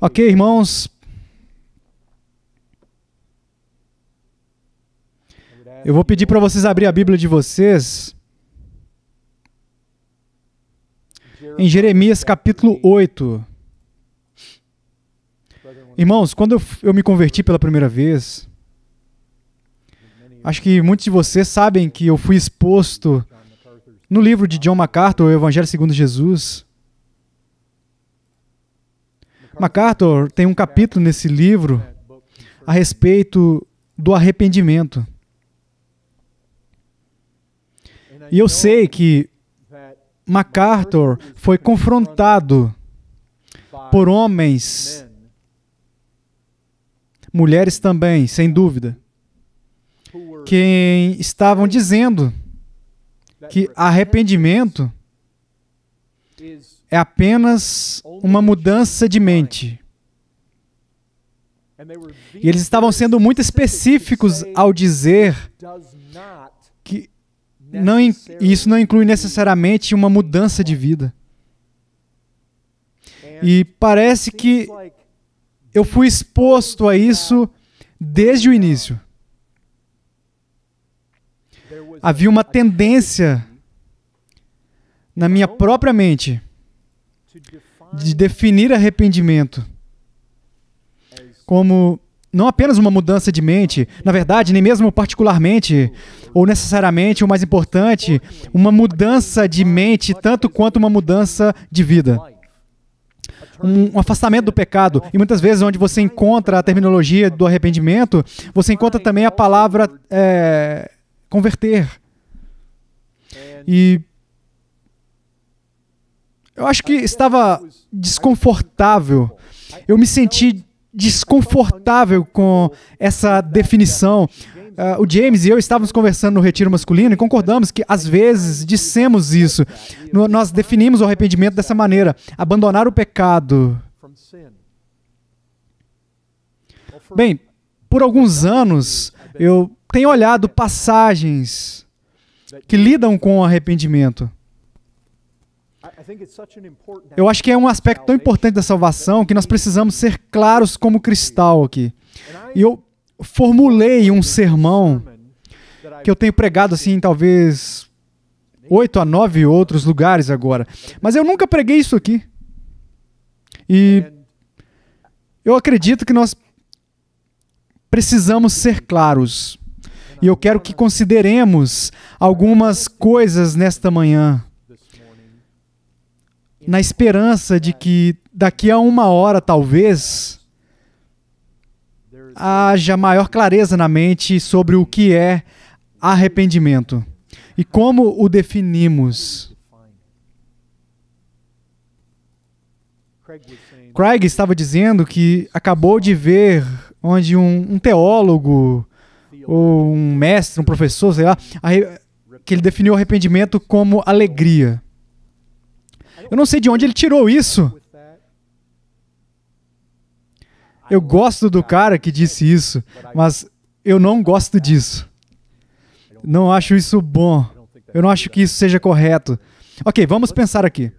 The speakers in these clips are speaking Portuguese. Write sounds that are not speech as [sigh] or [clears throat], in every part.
Ok, irmãos. Eu vou pedir para vocês abrir a Bíblia de vocês em Jeremias capítulo 8. Irmãos, quando eu, eu me converti pela primeira vez, acho que muitos de vocês sabem que eu fui exposto no livro de John MacArthur, O Evangelho segundo Jesus. MacArthur tem um capítulo nesse livro a respeito do arrependimento. E eu sei que MacArthur foi confrontado por homens, mulheres também, sem dúvida, que estavam dizendo que arrependimento é apenas uma mudança de mente. E eles estavam sendo muito específicos ao dizer que não, isso não inclui necessariamente uma mudança de vida. E parece que eu fui exposto a isso desde o início. Havia uma tendência na minha própria mente de definir arrependimento como não apenas uma mudança de mente, na verdade, nem mesmo particularmente ou necessariamente o mais importante, uma mudança de mente tanto quanto uma mudança de vida. Um, um, afastamento do pecado. E muitas vezes, onde você encontra a terminologia do arrependimento, você encontra também a palavra é, converter. E eu acho que estava desconfortável. Eu me senti desconfortável com essa definição. Uh, o James e eu estávamos conversando no Retiro Masculino e concordamos que, às vezes, dissemos isso. No, nós definimos o arrependimento dessa maneira: abandonar o pecado. Bem, por alguns anos eu tenho olhado passagens que lidam com o arrependimento. Eu acho que é um aspecto tão importante da salvação que nós precisamos ser claros como cristal aqui. E eu formulei um sermão que eu tenho pregado assim, talvez oito a nove outros lugares agora. Mas eu nunca preguei isso aqui. E eu acredito que nós precisamos ser claros. E eu quero que consideremos algumas coisas nesta manhã na esperança de que daqui a uma hora, talvez, haja maior clareza na mente sobre o que é arrependimento e como o definimos. Craig estava dizendo que acabou de ver onde um, um teólogo ou um mestre, um professor, sei lá, que ele definiu arrependimento como alegria. Eu não sei de onde ele tirou isso. Eu gosto do cara que disse isso, mas eu não gosto disso. Não acho isso bom. Eu não acho que isso seja correto. Ok, vamos pensar aqui.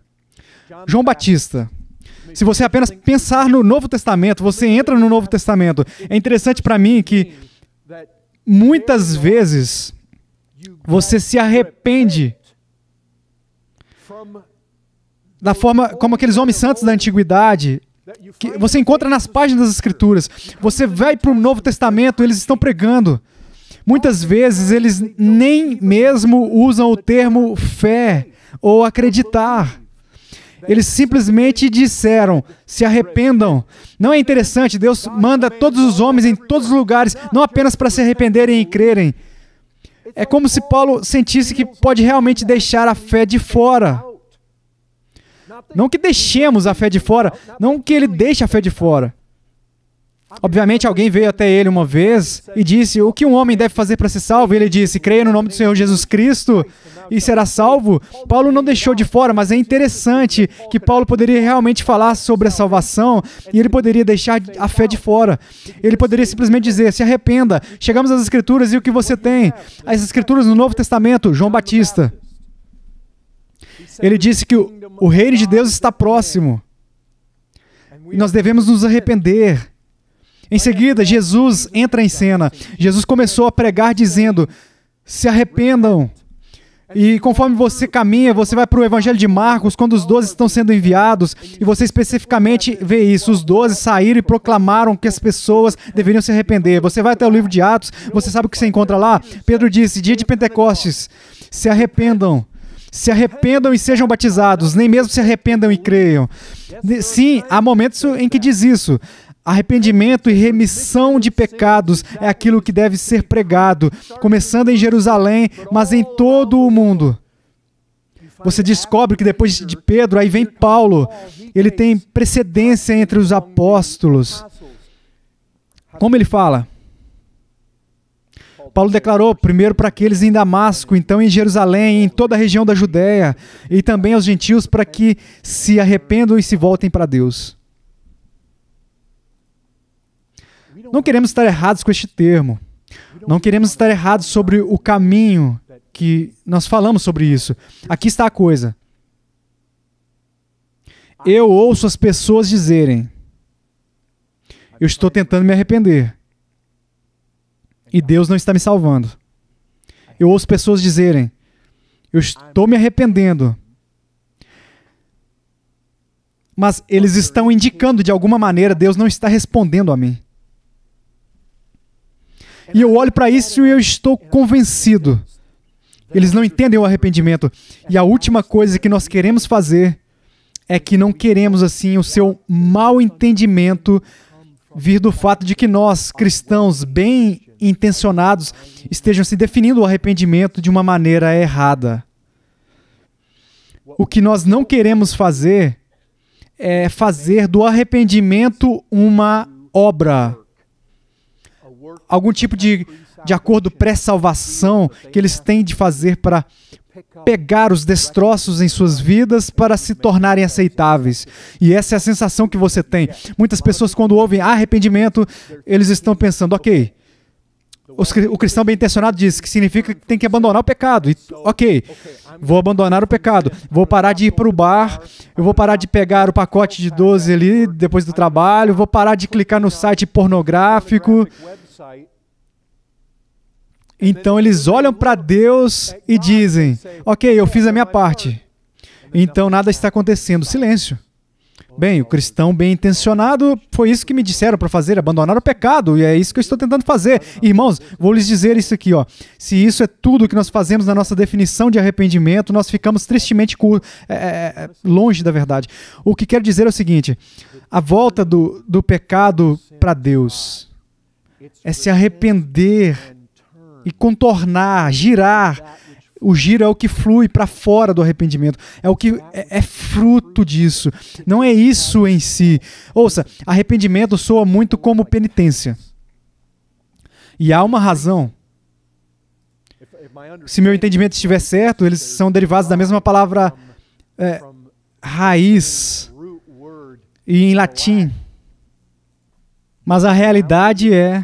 João Batista. Se você apenas pensar no Novo Testamento, você entra no Novo Testamento. É interessante para mim que muitas vezes você se arrepende da forma como aqueles homens santos da antiguidade que você encontra nas páginas das escrituras. Você vai para o Novo Testamento, eles estão pregando. Muitas vezes eles nem mesmo usam o termo fé ou acreditar. Eles simplesmente disseram: se arrependam. Não é interessante, Deus manda todos os homens em todos os lugares, não apenas para se arrependerem e crerem. É como se Paulo sentisse que pode realmente deixar a fé de fora. Não que deixemos a fé de fora, não que ele deixe a fé de fora. Obviamente, alguém veio até ele uma vez e disse: O que um homem deve fazer para ser salvo? E ele disse: Creia no nome do Senhor Jesus Cristo e será salvo. Paulo não deixou de fora, mas é interessante que Paulo poderia realmente falar sobre a salvação e ele poderia deixar a fé de fora. Ele poderia simplesmente dizer: Se arrependa. Chegamos às Escrituras e o que você tem? As Escrituras no Novo Testamento, João Batista. Ele disse que o, o reino de Deus está próximo. E nós devemos nos arrepender. Em seguida, Jesus entra em cena. Jesus começou a pregar dizendo: se arrependam. E conforme você caminha, você vai para o Evangelho de Marcos, quando os doze estão sendo enviados, e você especificamente vê isso. Os doze saíram e proclamaram que as pessoas deveriam se arrepender. Você vai até o livro de Atos, você sabe o que você encontra lá? Pedro disse: dia de Pentecostes, se arrependam se arrependam e sejam batizados, nem mesmo se arrependam e creiam. Sim, há momentos em que diz isso. Arrependimento e remissão de pecados é aquilo que deve ser pregado, começando em Jerusalém, mas em todo o mundo. Você descobre que depois de Pedro, aí vem Paulo. Ele tem precedência entre os apóstolos. Como ele fala? Paulo declarou primeiro para aqueles em Damasco, então em Jerusalém, em toda a região da Judéia, e também aos gentios para que se arrependam e se voltem para Deus. Não queremos estar errados com este termo. Não queremos estar errados sobre o caminho que nós falamos sobre isso. Aqui está a coisa. Eu ouço as pessoas dizerem: Eu estou tentando me arrepender e Deus não está me salvando. Eu ouço pessoas dizerem: Eu estou me arrependendo. Mas eles estão indicando de alguma maneira, Deus não está respondendo a mim. E eu olho para isso e eu estou convencido. Eles não entendem o arrependimento. E a última coisa que nós queremos fazer é que não queremos assim o seu mal entendimento vir do fato de que nós, cristãos bem intencionados, estejam se definindo o arrependimento de uma maneira errada. O que nós não queremos fazer é fazer do arrependimento uma obra, algum tipo de, de acordo pré-salvação que eles têm de fazer para pegar os destroços em suas vidas para se tornarem aceitáveis. E essa é a sensação que você tem. Muitas pessoas, quando ouvem arrependimento, eles estão pensando, ok. O cristão bem intencionado diz que significa que tem que abandonar o pecado. E, ok, vou abandonar o pecado. Vou parar de ir para o bar. Eu vou parar de pegar o pacote de 12 ali depois do trabalho. Vou parar de clicar no site pornográfico. Então eles olham para Deus e dizem: Ok, eu fiz a minha parte. Então nada está acontecendo. Silêncio. Bem, o cristão bem intencionado foi isso que me disseram para fazer, abandonar o pecado, e é isso que eu estou tentando fazer. Irmãos, vou lhes dizer isso aqui, ó. Se isso é tudo que nós fazemos na nossa definição de arrependimento, nós ficamos tristemente é, é, é, longe da verdade. O que quero dizer é o seguinte: a volta do, do pecado para Deus é se arrepender e contornar, girar. O giro é o que flui para fora do arrependimento, é o que é, é, fruto disso. Não é isso em si. Ouça, arrependimento soa muito como penitência. E há uma razão. Se meu entendimento estiver certo, eles são derivados da mesma palavra é, raiz e em latim. Mas a realidade é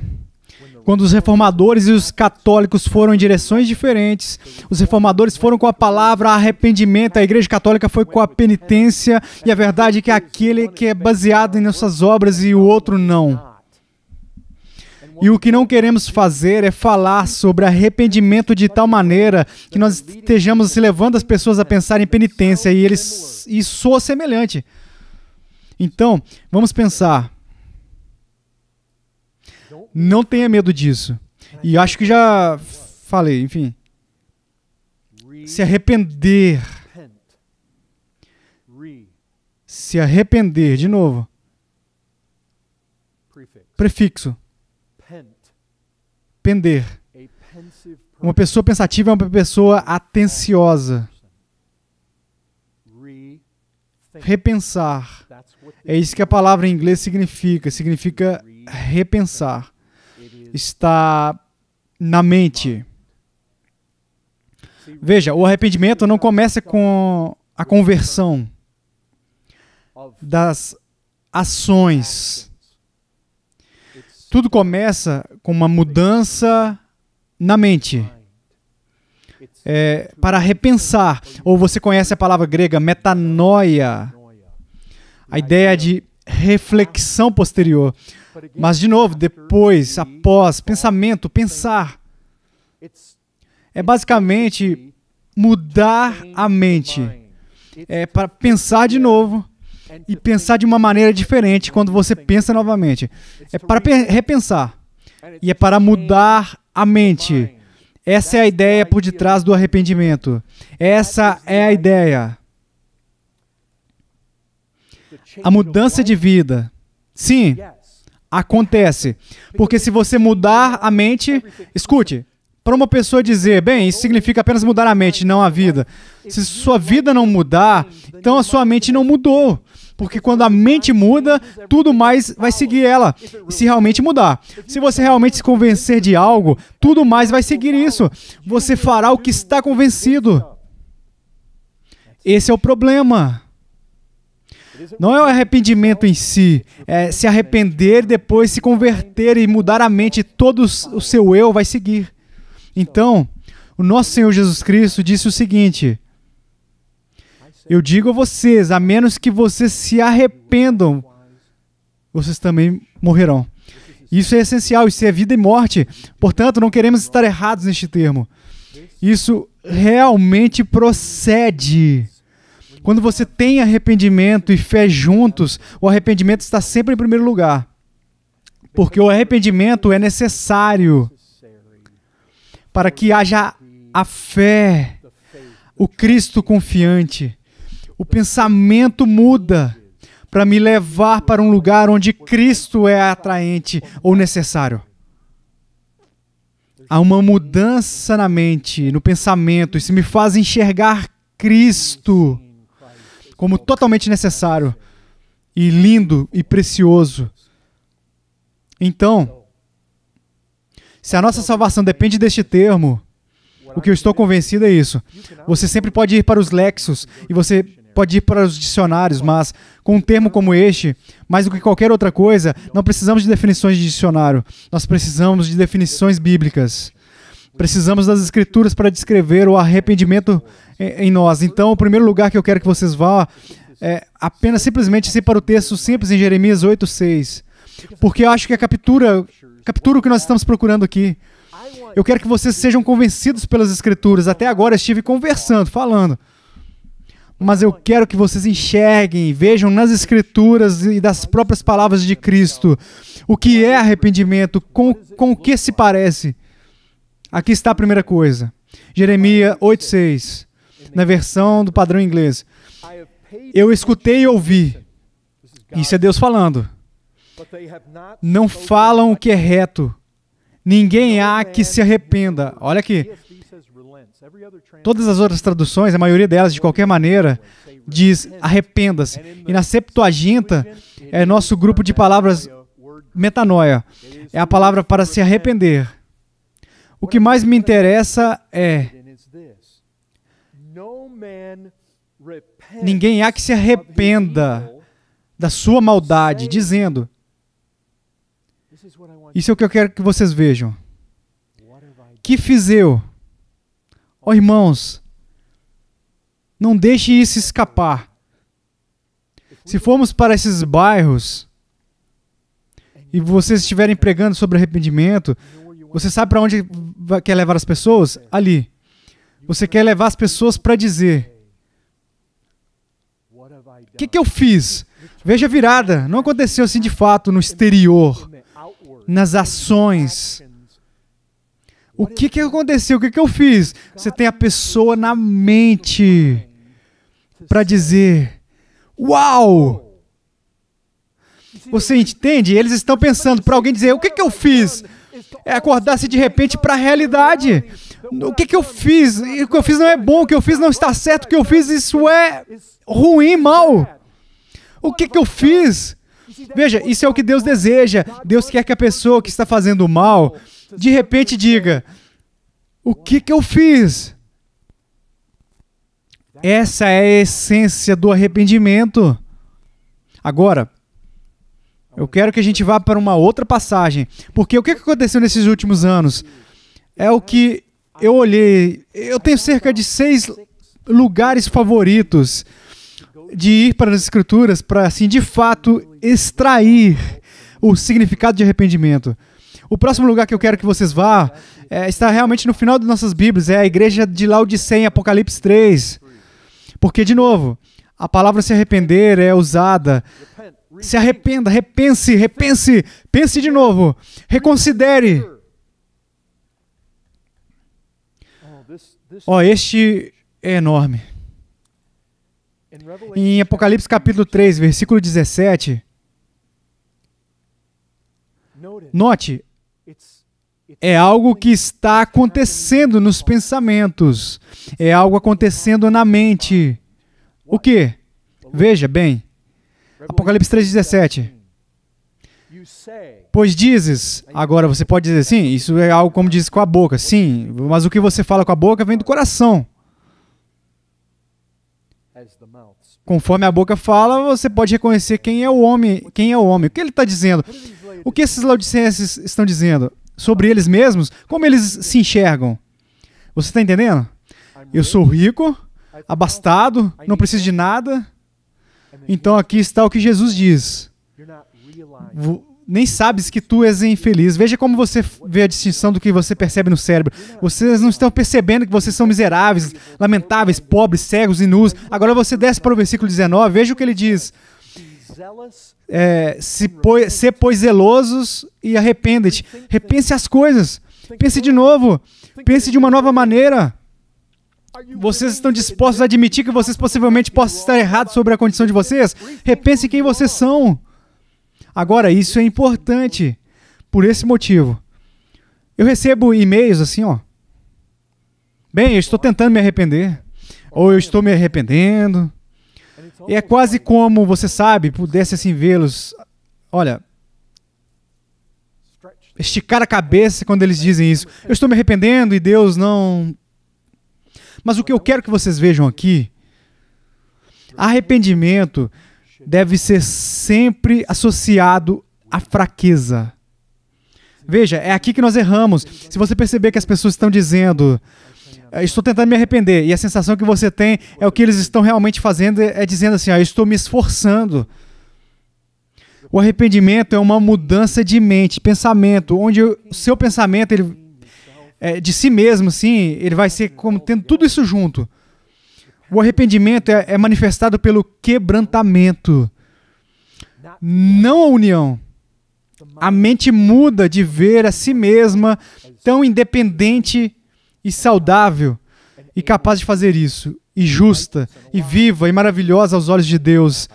quando os reformadores e os católicos foram em direções diferentes, os reformadores foram com a palavra arrependimento, a Igreja Católica foi com a penitência, e a verdade é que aquele que é baseado em nossas obras e o outro não. E o que não queremos fazer é falar sobre arrependimento de tal maneira que nós estejamos levando as pessoas a pensar em penitência e eles e soa semelhante. Então, vamos pensar. Não tenha medo disso. E acho que já falei, enfim. Se arrepender. Se arrepender, de novo. Prefixo. Pender. Uma pessoa pensativa é uma pessoa atenciosa. Repensar. É isso que a palavra em inglês significa. Significa repensar está na mente. Veja, o arrependimento não começa com a conversão das ações. Tudo começa com uma mudança na mente. É, para repensar, ou você conhece a palavra grega metanoia, a ideia é de reflexão posterior. Mas, de novo, depois, após, pensamento, pensar. É basicamente mudar a mente. É para pensar de novo e pensar de uma maneira diferente quando você pensa novamente. É para repensar e é para mudar a mente. Essa é a ideia por detrás do arrependimento. Essa é a ideia. A mudança de vida. Sim, acontece. Porque se você mudar a mente, escute, para uma pessoa dizer, bem, isso significa apenas mudar a mente, não a vida. Se sua vida não mudar, então a sua mente não mudou. Porque quando a mente muda, tudo mais vai seguir ela, se realmente mudar. Se você realmente se convencer de algo, tudo mais vai seguir isso. Você fará o que está convencido. Esse é o problema. Não é o arrependimento em si, é se arrepender, depois se converter e mudar a mente, todo o seu eu vai seguir. Então, o nosso Senhor Jesus Cristo disse o seguinte: Eu digo a vocês, a menos que vocês se arrependam, vocês também morrerão. Isso é essencial, isso é vida e morte. Portanto, não queremos estar errados neste termo. Isso realmente procede quando você tem arrependimento e fé juntos, o arrependimento está sempre em primeiro lugar. Porque o arrependimento é necessário para que haja a fé, o Cristo confiante. O pensamento muda para me levar para um lugar onde Cristo é atraente ou necessário. Há uma mudança na mente, no pensamento, isso me faz enxergar Cristo como totalmente necessário e lindo e precioso. Então, se a nossa salvação depende deste termo, o que eu estou convencido é isso. Você sempre pode ir para os lexos e você pode ir para os dicionários, mas com um termo como este, mais do que qualquer outra coisa, não precisamos de definições de dicionário. Nós precisamos de definições bíblicas. Precisamos das escrituras para descrever o arrependimento em, nós. Então, o primeiro lugar que eu quero que vocês vá é apenas simplesmente ir para o texto simples em Jeremias 8:6, porque eu acho que a captura captura o que nós estamos procurando aqui. Eu quero que vocês sejam convencidos pelas escrituras. Até agora eu estive conversando, falando. Mas eu quero que vocês enxerguem, vejam nas escrituras e das próprias palavras de Cristo o que é arrependimento, com, com o que se parece. Aqui está a primeira coisa. Jeremias 8:6 na versão do padrão inglês. Eu escutei e ouvi. Isso é Deus falando. Não falam o que é reto. Ninguém há que se arrependa. Olha aqui. Todas as outras traduções, a maioria delas, de qualquer maneira, diz arrependa-se. E na Septuaginta, é nosso grupo de palavras metanoia. É a palavra para se arrepender. O que mais me interessa é Ninguém há que se arrependa da sua maldade, dizendo: Isso é o que eu quero que vocês vejam. Que fiz eu? Ó oh, irmãos, não deixe isso escapar. Se formos para esses bairros e vocês estiverem pregando sobre arrependimento, você sabe para onde quer levar as pessoas? Ali. Você quer levar as pessoas para dizer: o que, que eu fiz? Veja a virada. Não aconteceu assim de fato no exterior, nas ações. O que, que aconteceu? O que, que eu fiz? Você tem a pessoa na mente para dizer: Uau! Você entende? Eles estão pensando para alguém dizer: O que, que eu fiz? É acordar-se de repente para a realidade o que, que eu fiz? O que eu fiz não é bom, o que eu fiz não está certo, o que eu fiz isso é ruim, mal. O que, que eu fiz? Veja, isso é o que Deus deseja. Deus quer que a pessoa que está fazendo mal, de repente diga: O que, que eu fiz? Essa é a essência do arrependimento. Agora, eu quero que a gente vá para uma outra passagem, porque o que aconteceu nesses últimos anos é o que eu olhei, eu tenho cerca de seis lugares favoritos de ir para as escrituras para, assim, de fato, extrair o significado de arrependimento. O próximo lugar que eu quero que vocês vá é, está realmente no final das nossas Bíblias, é a igreja de Laodiceia, Apocalipse 3. Porque, de novo, a palavra se arrepender é usada. Se arrependa, repense, repense, pense de novo, reconsidere. Ó, oh, este é enorme. Em Apocalipse capítulo 3, versículo 17, note, é algo que está acontecendo nos pensamentos, é algo acontecendo na mente. O que? Veja bem, Apocalipse 3, 3,17. Pois dizes, agora você pode dizer sim, isso é algo como diz com a boca, sim, mas o que você fala com a boca vem do coração. Conforme a boca fala, você pode reconhecer quem é o homem, quem é o homem. O que ele está dizendo? O que esses laudicenses estão dizendo sobre eles mesmos? Como eles se enxergam? Você está entendendo? Eu sou rico, abastado, não preciso de nada. Então aqui está o que Jesus diz nem sabes que tu és infeliz. Veja como você vê a distinção do que você percebe no cérebro. Vocês não estão percebendo que vocês são miseráveis, lamentáveis, pobres, cegos e nus. Agora você desce para o versículo 19, veja o que ele diz. É, se pois, ser pois zelosos e arrependa-te. Repense as coisas. Pense de novo. Pense de uma nova maneira. Vocês estão dispostos a admitir que vocês possivelmente possam estar errados sobre a condição de vocês? Repense quem vocês são. Agora, isso é importante por esse motivo. Eu recebo e-mails assim, ó. Bem, eu estou tentando me arrepender. Ou eu estou me arrependendo. E é quase como, você sabe, pudesse assim vê-los. Olha. Esticar a cabeça quando eles dizem isso. Eu estou me arrependendo e Deus não. Mas o que eu quero que vocês vejam aqui. Arrependimento deve ser sempre associado à fraqueza. Veja, é aqui que nós erramos. Se você perceber que as pessoas estão dizendo, ah, estou tentando me arrepender, e a sensação que você tem é o que eles estão realmente fazendo, é dizendo assim, ah, estou me esforçando. O arrependimento é uma mudança de mente, pensamento, onde o seu pensamento ele, é, de si mesmo, sim, ele vai ser como tendo tudo isso junto. O arrependimento é, é manifestado pelo quebrantamento, não a união. A mente muda de ver a si mesma tão independente e saudável e capaz de fazer isso, e justa, e viva, e maravilhosa aos olhos de Deus,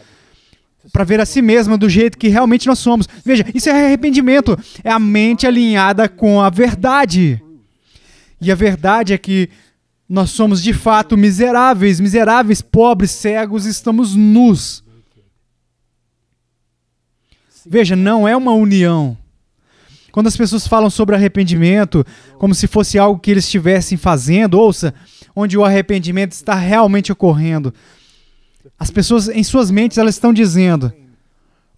para ver a si mesma do jeito que realmente nós somos. Veja, isso é arrependimento, é a mente alinhada com a verdade. E a verdade é que nós somos de fato miseráveis, miseráveis, pobres, cegos, estamos nus. Veja, não é uma união. Quando as pessoas falam sobre arrependimento, como se fosse algo que eles estivessem fazendo, ouça, onde o arrependimento está realmente ocorrendo. As pessoas, em suas mentes, elas estão dizendo: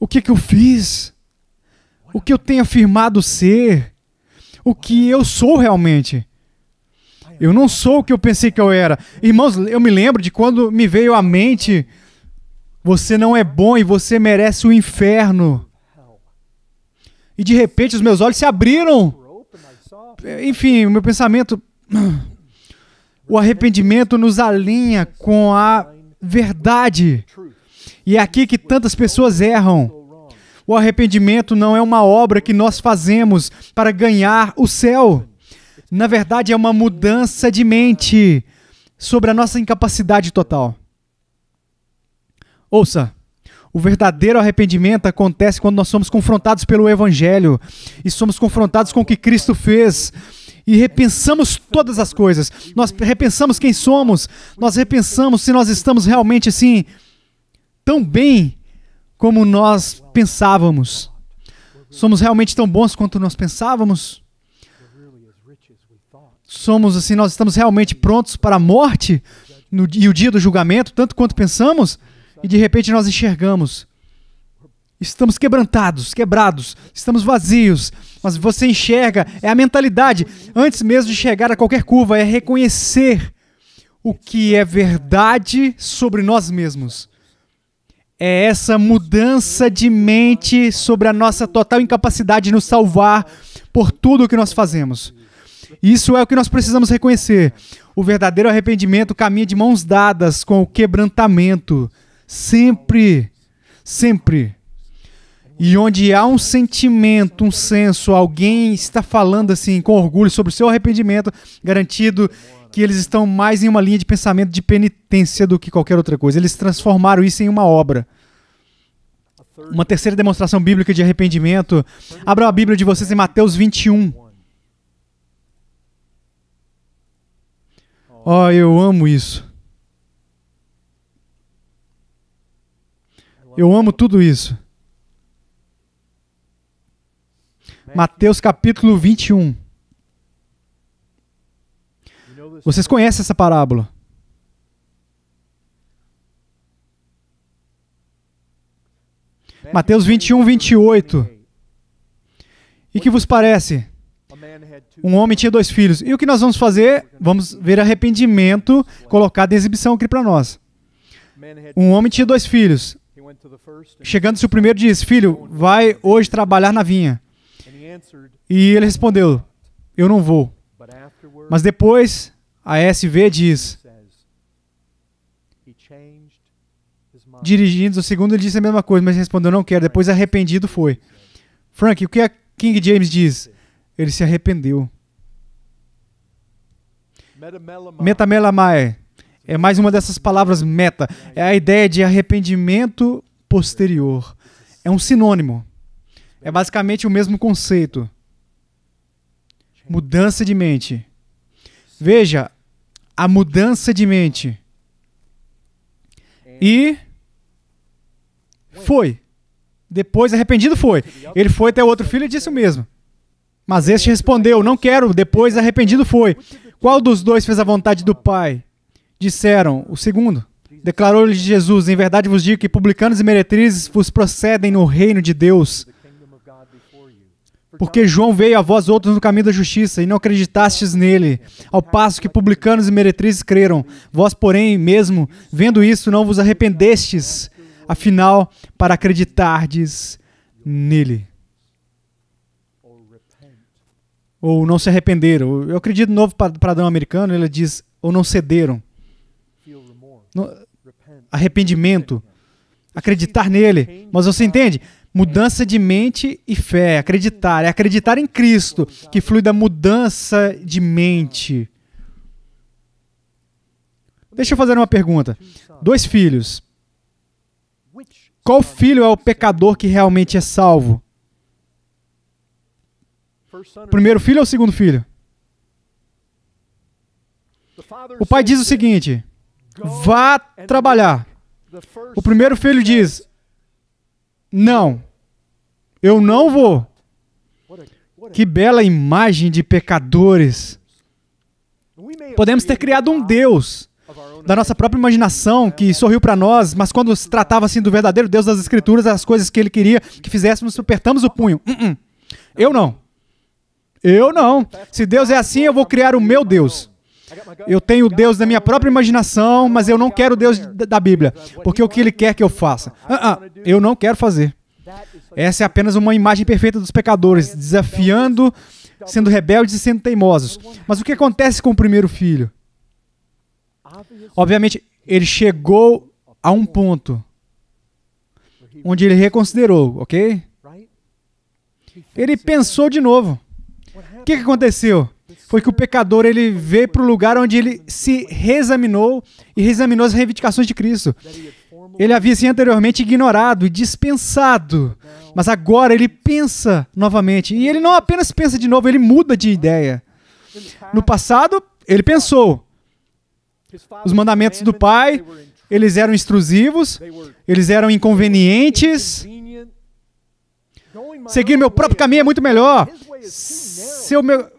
o que, que eu fiz? O que eu tenho afirmado ser? O que eu sou realmente? Eu não sou o que eu pensei que eu era. Irmãos, eu me lembro de quando me veio à mente: você não é bom e você merece o inferno. E de repente os meus olhos se abriram. Enfim, o meu pensamento. O arrependimento nos alinha com a verdade. E é aqui que tantas pessoas erram. O arrependimento não é uma obra que nós fazemos para ganhar o céu na verdade, é uma mudança de mente sobre a nossa incapacidade total. Ouça, o verdadeiro arrependimento acontece quando nós somos confrontados pelo Evangelho e somos confrontados com o que Cristo fez e repensamos todas as coisas. Nós repensamos quem somos, nós repensamos se nós estamos realmente assim tão bem como nós pensávamos. Somos realmente tão bons quanto nós pensávamos? somos assim, nós estamos realmente prontos para a morte no, e o dia do julgamento, tanto quanto pensamos, e de repente nós enxergamos. Estamos quebrantados, quebrados, estamos vazios. Mas você enxerga, é a mentalidade, antes mesmo de chegar a qualquer curva, é reconhecer o que é verdade sobre nós mesmos. É essa mudança de mente sobre a nossa total incapacidade de nos salvar por tudo o que nós fazemos. Isso é o que nós precisamos reconhecer. O verdadeiro arrependimento caminha de mãos dadas com o quebrantamento. Sempre, sempre. E onde há um sentimento, um senso, alguém está falando assim com orgulho sobre o seu arrependimento, garantido que eles estão mais em uma linha de pensamento de penitência do que qualquer outra coisa. Eles transformaram isso em uma obra. Uma terceira demonstração bíblica de arrependimento. Abra a Bíblia de vocês em Mateus 21. Oh, eu amo isso. Eu amo tudo isso. Mateus capítulo 21. Vocês conhecem essa parábola? Mateus 21, 28. E que vos parece? Um homem tinha dois filhos. E o que nós vamos fazer? Vamos ver arrependimento colocado em exibição aqui para nós. Um homem tinha dois filhos. Chegando-se o primeiro, disse: Filho, vai hoje trabalhar na vinha. E ele respondeu: Eu não vou. Mas depois, a SV diz: Dirigindo se o segundo, ele disse a mesma coisa, mas respondeu: Não quero. Depois, arrependido foi. Frank, o que a King James diz? ele se arrependeu. Metamelamai é mais uma dessas palavras meta. É a ideia de arrependimento posterior. É um sinônimo. É basicamente o mesmo conceito. Mudança de mente. Veja, a mudança de mente. É. E foi. Depois, arrependido, foi. Ele foi até o outro filho e disse o mesmo. Mas este respondeu: Não quero. Depois, arrependido foi. Qual dos dois fez a vontade do Pai? Disseram: O segundo. Declarou-lhe Jesus: Em verdade vos digo que publicanos e meretrizes vos procedem no reino de Deus. Porque João veio a vós outros no caminho da justiça, e não acreditastes nele, ao passo que publicanos e meretrizes creram. Vós, porém, mesmo vendo isso, não vos arrependestes, afinal, para acreditardes nele. Ou não se arrependeram. Eu acredito no novo padrão americano, ele diz, ou não cederam. No, arrependimento. Acreditar nele. Mas você entende? Mudança de mente e fé. Acreditar. É acreditar em Cristo, que flui da mudança de mente. Deixa eu fazer uma pergunta. Dois filhos. Qual filho é o pecador que realmente é salvo? Primeiro filho ou segundo filho? O pai diz o seguinte: vá trabalhar. O primeiro filho diz: não, eu não vou. Que bela imagem de pecadores. Podemos ter criado um Deus da nossa própria imaginação que sorriu para nós, mas quando se tratava assim do verdadeiro Deus das Escrituras, as coisas que ele queria que fizéssemos, apertamos o punho. Uh -uh. Eu não. Eu não. Se Deus é assim, eu vou criar o meu Deus. Eu tenho Deus da minha própria imaginação, mas eu não quero Deus da Bíblia, porque o que Ele quer que eu faça? Ah, ah, eu não quero fazer. Essa é apenas uma imagem perfeita dos pecadores, desafiando, sendo rebeldes e sendo teimosos. Mas o que acontece com o primeiro filho? Obviamente, ele chegou a um ponto onde ele reconsiderou, ok? Ele pensou de novo. O que, que aconteceu? Foi que o pecador ele veio para o lugar onde ele se reexaminou e reexaminou as reivindicações de Cristo. Ele havia se assim, anteriormente ignorado e dispensado, mas agora ele pensa novamente. E ele não apenas pensa de novo, ele muda de ideia. No passado, ele pensou. Os mandamentos do Pai, eles eram intrusivos, eles eram inconvenientes. Seguir meu próprio caminho é muito melhor. Seu meu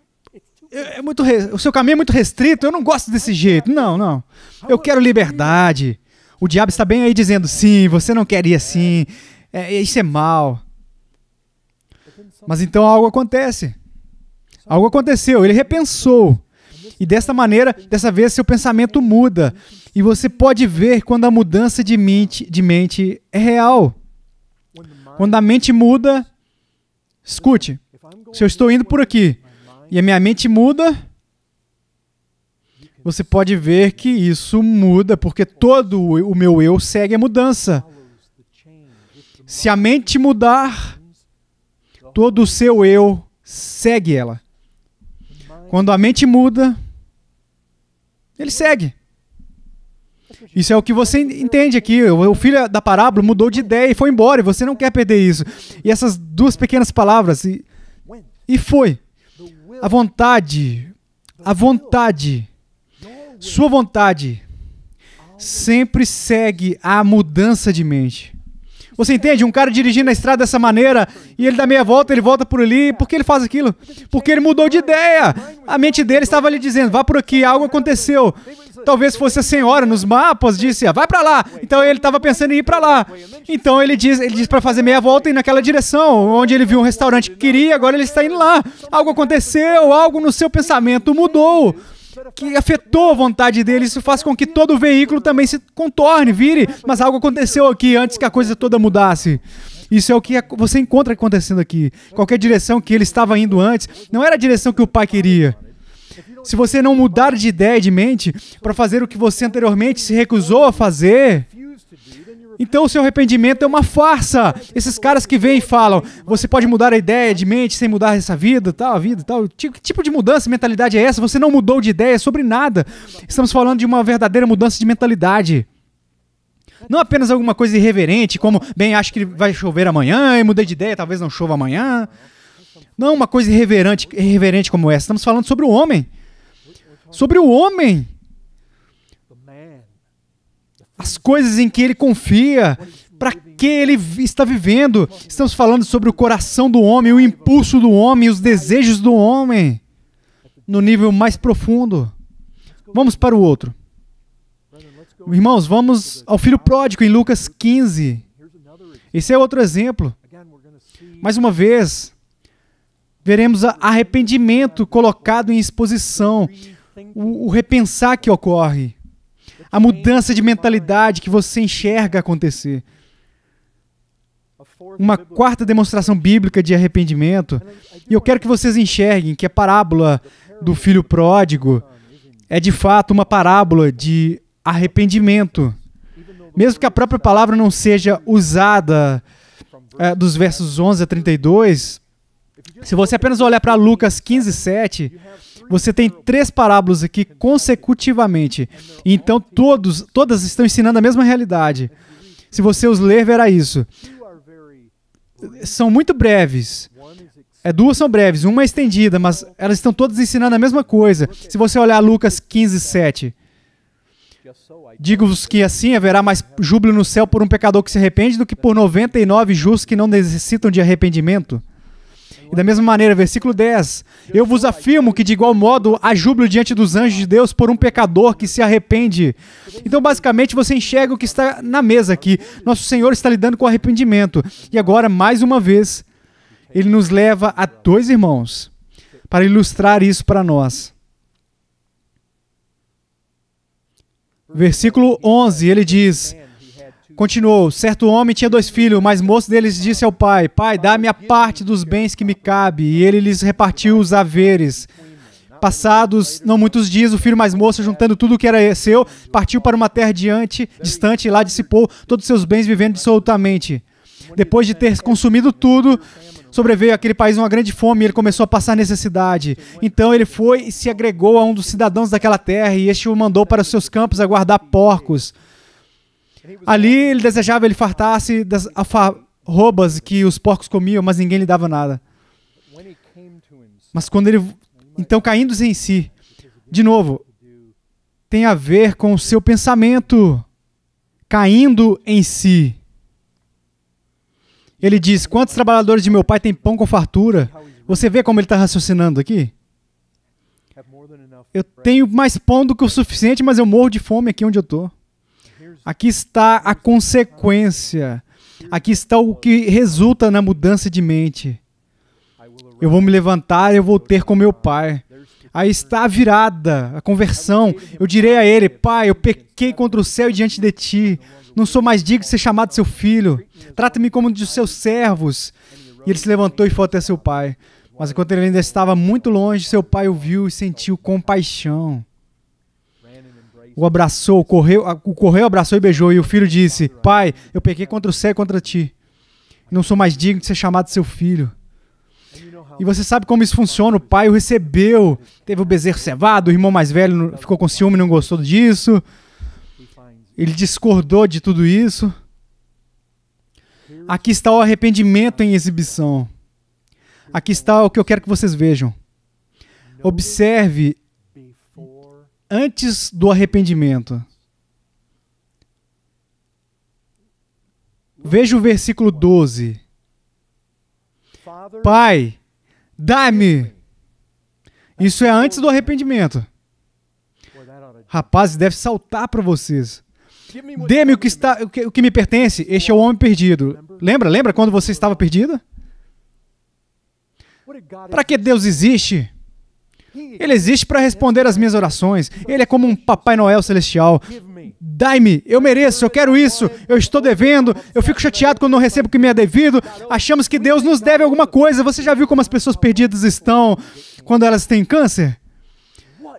é muito re... o seu caminho é muito restrito, eu não gosto desse jeito. Não, não. Eu quero liberdade. O diabo está bem aí dizendo sim, você não quer ir assim. É, é isso é mal. Mas então algo acontece. Algo aconteceu, ele repensou. E dessa maneira, dessa vez, seu pensamento muda. E você pode ver quando a mudança de mente, de mente é real. Quando a mente muda, escute, se eu estou indo por aqui e a minha mente muda, você pode ver que isso muda, porque todo o meu eu segue a mudança. Se a mente mudar, todo o seu eu segue ela. Quando a mente muda, ele segue. Isso é o que você entende aqui. O filho da parábola mudou de ideia e foi embora, e você não quer perder isso. E essas duas pequenas palavras, e e foi. A vontade, a vontade, sua vontade sempre segue a mudança de mente. Você entende? Um cara dirigindo na estrada dessa maneira e ele dá meia volta, ele volta por ali. Por que ele faz aquilo? Porque ele mudou de ideia. A mente dele estava lhe dizendo: vá por aqui, algo aconteceu. Talvez fosse a senhora nos mapas, disse: ah, vai para lá. Então ele estava pensando em ir para lá. Então ele diz, ele diz para fazer meia volta e ir naquela direção, onde ele viu um restaurante que queria, agora ele está indo lá. Algo aconteceu, algo no seu pensamento mudou que afetou a vontade dele, isso faz com que todo o veículo também se contorne, vire, mas algo aconteceu aqui antes que a coisa toda mudasse. Isso é o que você encontra acontecendo aqui. Qualquer direção que ele estava indo antes, não era a direção que o pai queria. Se você não mudar de ideia, de mente, para fazer o que você anteriormente se recusou a fazer, então o seu arrependimento é uma farsa. Esses caras que vêm e falam, você pode mudar a ideia de mente sem mudar essa vida, tal, a vida, tal. Que tipo de mudança, mentalidade é essa? Você não mudou de ideia sobre nada. Estamos falando de uma verdadeira mudança de mentalidade. Não apenas alguma coisa irreverente, como, bem, acho que vai chover amanhã, e mudei de ideia, talvez não chova amanhã. Não é uma coisa irreverente, irreverente como essa. Estamos falando sobre o homem. Sobre o homem as coisas em que ele confia, para que ele está vivendo. Estamos falando sobre o coração do homem, o impulso do homem, os desejos do homem, no nível mais profundo. Vamos para o outro. Irmãos, vamos ao filho pródigo em Lucas 15. Esse é outro exemplo. Mais uma vez, veremos arrependimento colocado em exposição, o, o repensar que ocorre a mudança de mentalidade que você enxerga acontecer. Uma quarta demonstração bíblica de arrependimento. E eu quero que vocês enxerguem que a parábola do filho pródigo é de fato uma parábola de arrependimento. Mesmo que a própria palavra não seja usada é, dos versos 11 a 32, se você apenas olhar para Lucas 15, 7, você tem três parábolas aqui consecutivamente. Então todos, todas estão ensinando a mesma realidade. Se você os ler, verá isso. São muito breves. É, duas são breves, uma é estendida, mas elas estão todas ensinando a mesma coisa. Se você olhar Lucas 15, 7. Digo-vos que assim haverá mais júbilo no céu por um pecador que se arrepende do que por 99 justos que não necessitam de arrependimento. E da mesma maneira, versículo 10: Eu vos afirmo que de igual modo há júbilo diante dos anjos de Deus por um pecador que se arrepende. Então, basicamente, você enxerga o que está na mesa aqui. Nosso Senhor está lidando com arrependimento. E agora, mais uma vez, ele nos leva a dois irmãos para ilustrar isso para nós. Versículo 11, ele diz: Continuou: Certo homem tinha dois filhos, mas moço deles disse ao pai: Pai, dá-me a parte dos bens que me cabe. E ele lhes repartiu os haveres. Passados não muitos dias, o filho mais moço, juntando tudo o que era seu, partiu para uma terra distante e lá dissipou todos seus bens, vivendo dissolutamente. Depois de ter consumido tudo, sobreveio àquele país uma grande fome e ele começou a passar necessidade. Então ele foi e se agregou a um dos cidadãos daquela terra, e este o mandou para os seus campos a guardar porcos. Ali ele desejava ele fartasse das roubas que os porcos comiam, mas ninguém lhe dava nada. Mas quando ele então caindo em si, de novo, tem a ver com o seu pensamento caindo em si. Ele diz: Quantos trabalhadores de meu pai têm pão com fartura? Você vê como ele está raciocinando aqui? Eu tenho mais pão do que o suficiente, mas eu morro de fome aqui onde eu estou. Aqui está a consequência. Aqui está o que resulta na mudança de mente. Eu vou me levantar, eu vou ter com meu pai. Aí está a virada, a conversão. Eu direi a ele: Pai, eu pequei contra o céu e diante de ti. Não sou mais digno de ser chamado seu filho. Trata-me como um de seus servos. E ele se levantou e foi até seu pai. Mas enquanto ele ainda estava muito longe, seu pai o viu e sentiu compaixão o abraçou, correu, o correu, abraçou e beijou. E o filho disse: Pai, eu pequei contra o céu e contra ti. Não sou mais digno de ser chamado seu filho. E você sabe como isso funciona? O pai o recebeu, teve o bezerro cevado, o irmão mais velho ficou com ciúme, não gostou disso. Ele discordou de tudo isso. Aqui está o arrependimento em exibição. Aqui está o que eu quero que vocês vejam. Observe antes do arrependimento. Veja o versículo 12. Pai, dá-me. Isso é antes do arrependimento. Rapazes, deve saltar para vocês. Dê-me o que, está, o, que, o que me pertence. Este é o homem perdido. Lembra? Lembra quando você estava perdido? Para que Deus existe? Ele existe para responder às minhas orações. Ele é como um Papai Noel celestial. Dai-me, eu mereço, eu quero isso, eu estou devendo, eu fico chateado quando não recebo o que me é devido. Achamos que Deus nos deve alguma coisa. Você já viu como as pessoas perdidas estão quando elas têm câncer?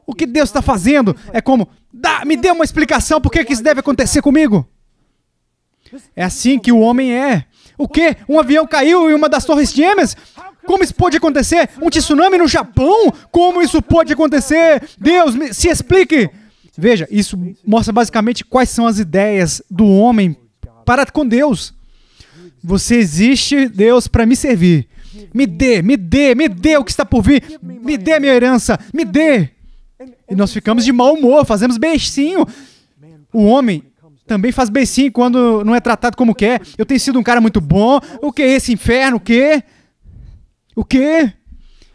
O que Deus está fazendo é como: dá, me dê uma explicação por que, isso deve acontecer comigo. É assim que o homem é. O que? Um avião caiu e uma das torres gêmeas? Como isso pode acontecer? Um tsunami no Japão? Como isso pode acontecer? Deus, me, se explique! Veja, isso mostra basicamente quais são as ideias do homem para com Deus. Você existe, Deus, para me servir. Me dê, me dê, me dê o que está por vir. Me dê minha herança, me dê. E nós ficamos de mau humor, fazemos beicinho. O homem também faz beicinho quando não é tratado como quer. Eu tenho sido um cara muito bom. O que é esse inferno? O que? O quê?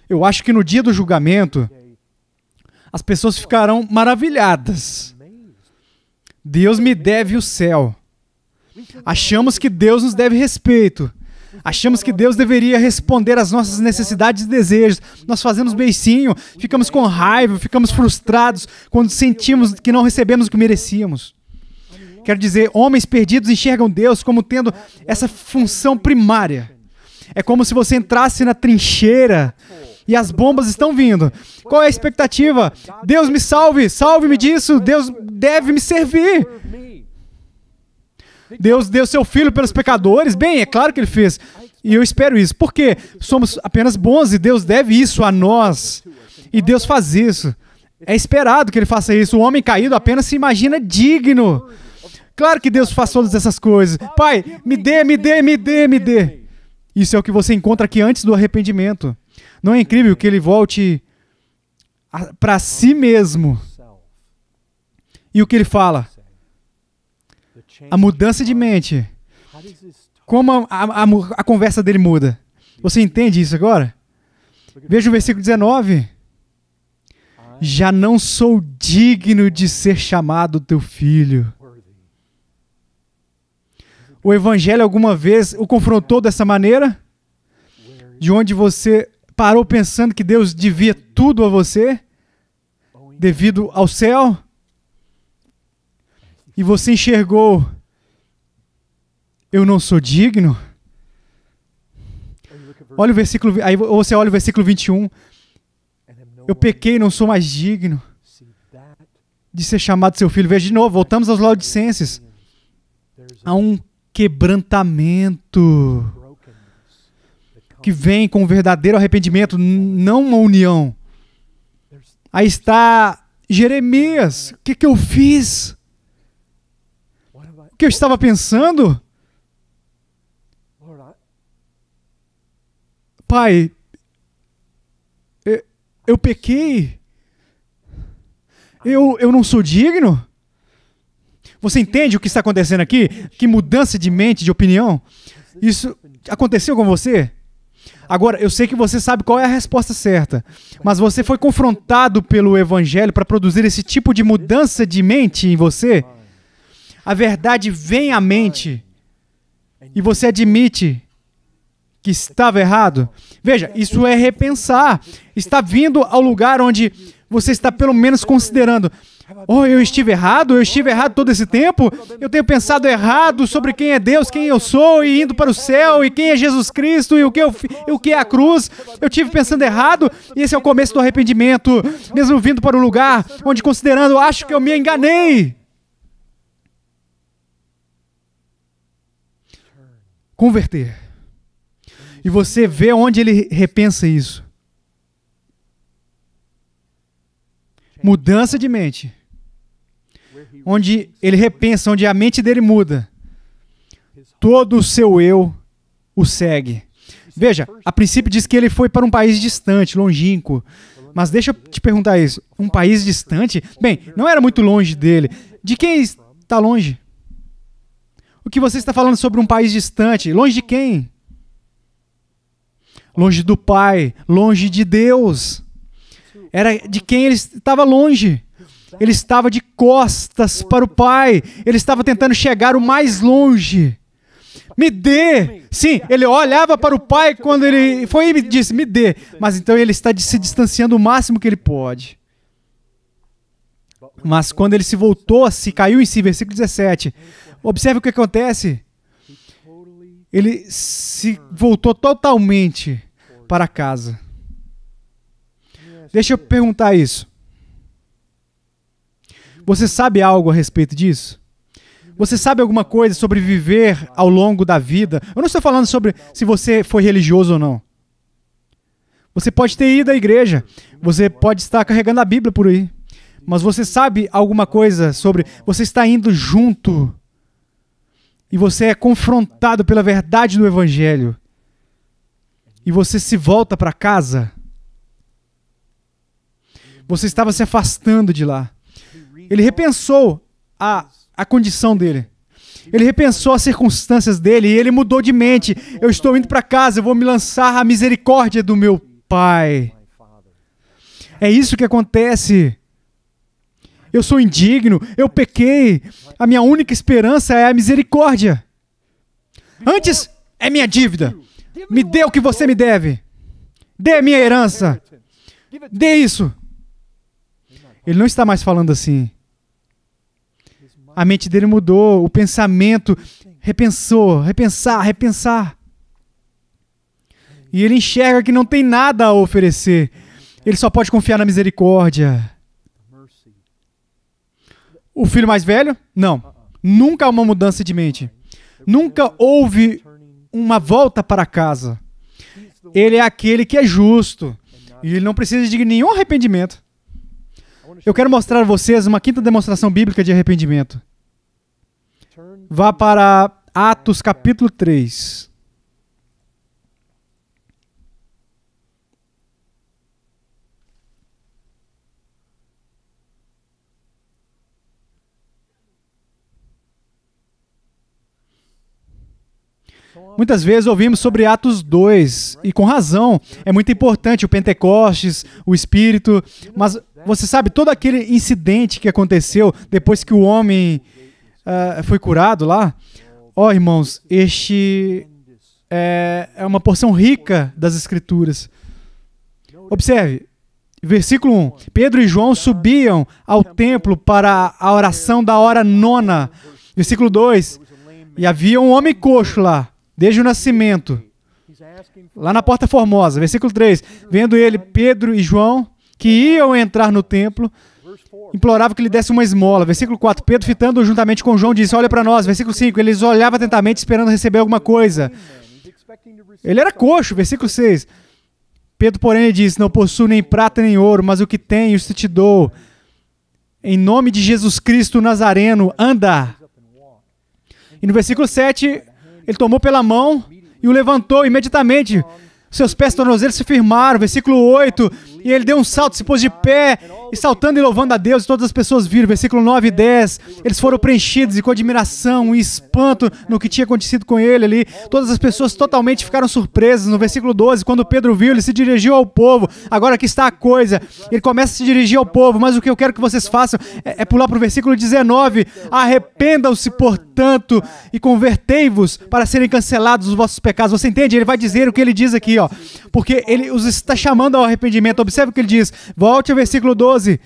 Eu acho que no dia do julgamento as pessoas ficarão maravilhadas. Deus me deve o céu. Achamos que Deus nos deve respeito. Achamos que Deus deveria responder às nossas necessidades e desejos. Nós fazemos beicinho, ficamos com raiva, ficamos frustrados quando sentimos que não recebemos o que merecíamos. Quero dizer, homens perdidos enxergam Deus como tendo essa função primária é como se você entrasse na trincheira e as bombas estão vindo. Qual é a expectativa? Deus me salve, salve-me disso, Deus deve me servir. Deus deu seu filho pelos pecadores? Bem, é claro que ele fez. E eu espero isso. Porque somos apenas bons e Deus deve isso a nós. E Deus faz isso. É esperado que ele faça isso. O homem caído apenas se imagina digno. Claro que Deus faz todas essas coisas. Pai, me dê, me dê, me dê, me dê. Isso é o que você encontra aqui antes do arrependimento. Não é incrível que ele volte para si mesmo? E o que ele fala? A mudança de mente. Como a, a, a, a conversa dele muda. Você entende isso agora? Veja o versículo 19. Já não sou digno de ser chamado teu filho. O Evangelho alguma vez o confrontou dessa maneira? De onde você parou pensando que Deus devia tudo a você, devido ao céu? E você enxergou: eu não sou digno? Olha o versículo, aí você olha o versículo 21. Eu pequei, não sou mais digno de ser chamado seu filho. Veja de novo, voltamos aos Laodicenses. Há um quebrantamento que vem com verdadeiro arrependimento, não uma união. Aí está Jeremias, o que, que eu fiz? O que eu estava pensando? Pai, eu, eu pequei. Eu, eu não sou digno? Você entende o que está acontecendo aqui? Que mudança de mente, de opinião? Isso aconteceu com você? Agora, eu sei que você sabe qual é a resposta certa, mas você foi confrontado pelo Evangelho para produzir esse tipo de mudança de mente em você? A verdade vem à mente e você admite que estava errado? Veja, isso é repensar. Está vindo ao lugar onde você está, pelo menos, considerando Oh, eu estive errado, eu estive errado todo esse tempo. Eu tenho pensado errado sobre quem é Deus, quem eu sou e indo para o céu e quem é Jesus Cristo e o que, eu, e o que é a cruz. Eu tive pensando errado e esse é o começo do arrependimento, mesmo vindo para o um lugar onde considerando acho que eu me enganei. Converter. E você vê onde ele repensa isso. Mudança de mente onde ele repensa, onde a mente dele muda. Todo o seu eu o segue. Veja, a princípio diz que ele foi para um país distante, longínquo. Mas deixa eu te perguntar isso. Um país distante? Bem, não era muito longe dele. De quem está longe? O que você está falando sobre um país distante? Longe de quem? Longe do Pai, longe de Deus. Era de quem ele estava longe. Ele estava de costas para o Pai. Ele estava tentando chegar o mais longe. Me dê. Sim, ele olhava para o Pai quando ele foi e disse: Me dê. Mas então ele está se distanciando o máximo que ele pode. Mas quando ele se voltou, se caiu em si, versículo 17. Observe o que acontece. Ele se voltou totalmente para casa. Deixa eu perguntar isso. Você sabe algo a respeito disso? Você sabe alguma coisa sobre viver ao longo da vida? Eu não estou falando sobre se você foi religioso ou não. Você pode ter ido à igreja, você pode estar carregando a Bíblia por aí, mas você sabe alguma coisa sobre você está indo junto e você é confrontado pela verdade do evangelho e você se volta para casa. Você estava se afastando de lá. Ele repensou a, a condição dele. Ele repensou as circunstâncias dele e ele mudou de mente. Eu estou indo para casa, eu vou me lançar à misericórdia do meu pai. É isso que acontece. Eu sou indigno, eu pequei. A minha única esperança é a misericórdia. Antes é minha dívida. Me dê o que você me deve. Dê a minha herança. Dê isso. Ele não está mais falando assim a mente dele mudou, o pensamento repensou, repensar, repensar. E ele enxerga que não tem nada a oferecer. Ele só pode confiar na misericórdia. O filho mais velho? Não. Nunca há uma mudança de mente. Nunca houve uma volta para casa. Ele é aquele que é justo. E ele não precisa de nenhum arrependimento. Eu quero mostrar a vocês uma quinta demonstração bíblica de arrependimento. Vá para Atos capítulo 3. Muitas vezes ouvimos sobre Atos 2, e com razão, é muito importante o Pentecostes, o Espírito, mas você sabe todo aquele incidente que aconteceu depois que o homem ah, foi curado lá. Ó, oh, irmãos, este é, é uma porção rica das Escrituras. Observe, versículo 1: Pedro e João subiam ao templo para a oração da hora nona. Versículo 2: E havia um homem coxo lá, desde o nascimento, lá na Porta Formosa. Versículo 3: Vendo ele, Pedro e João, que iam entrar no templo, implorava que lhe desse uma esmola. Versículo 4, Pedro fitando juntamente com João disse, olha para nós. Versículo 5, eles olhavam atentamente esperando receber alguma coisa. Ele era coxo, versículo 6. Pedro, porém, disse, não possuo nem prata nem ouro, mas o que tenho, isso te dou. Em nome de Jesus Cristo Nazareno, anda. E no versículo 7, ele tomou pela mão e o levantou imediatamente. Seus pés tornozeiros se firmaram, versículo 8. E ele deu um salto, se pôs de pé, e saltando e louvando a Deus, e todas as pessoas viram, versículo 9 e 10. Eles foram preenchidos e com admiração e espanto no que tinha acontecido com ele ali. Todas as pessoas totalmente ficaram surpresas. No versículo 12, quando Pedro viu, ele se dirigiu ao povo. Agora que está a coisa, ele começa a se dirigir ao povo, mas o que eu quero que vocês façam é, é pular para o versículo 19: Arrependam-se, portanto, e convertei-vos para serem cancelados os vossos pecados. Você entende? Ele vai dizer o que ele diz aqui ó. Porque ele os está chamando ao arrependimento. Observe o que ele diz. Volte ao versículo 12.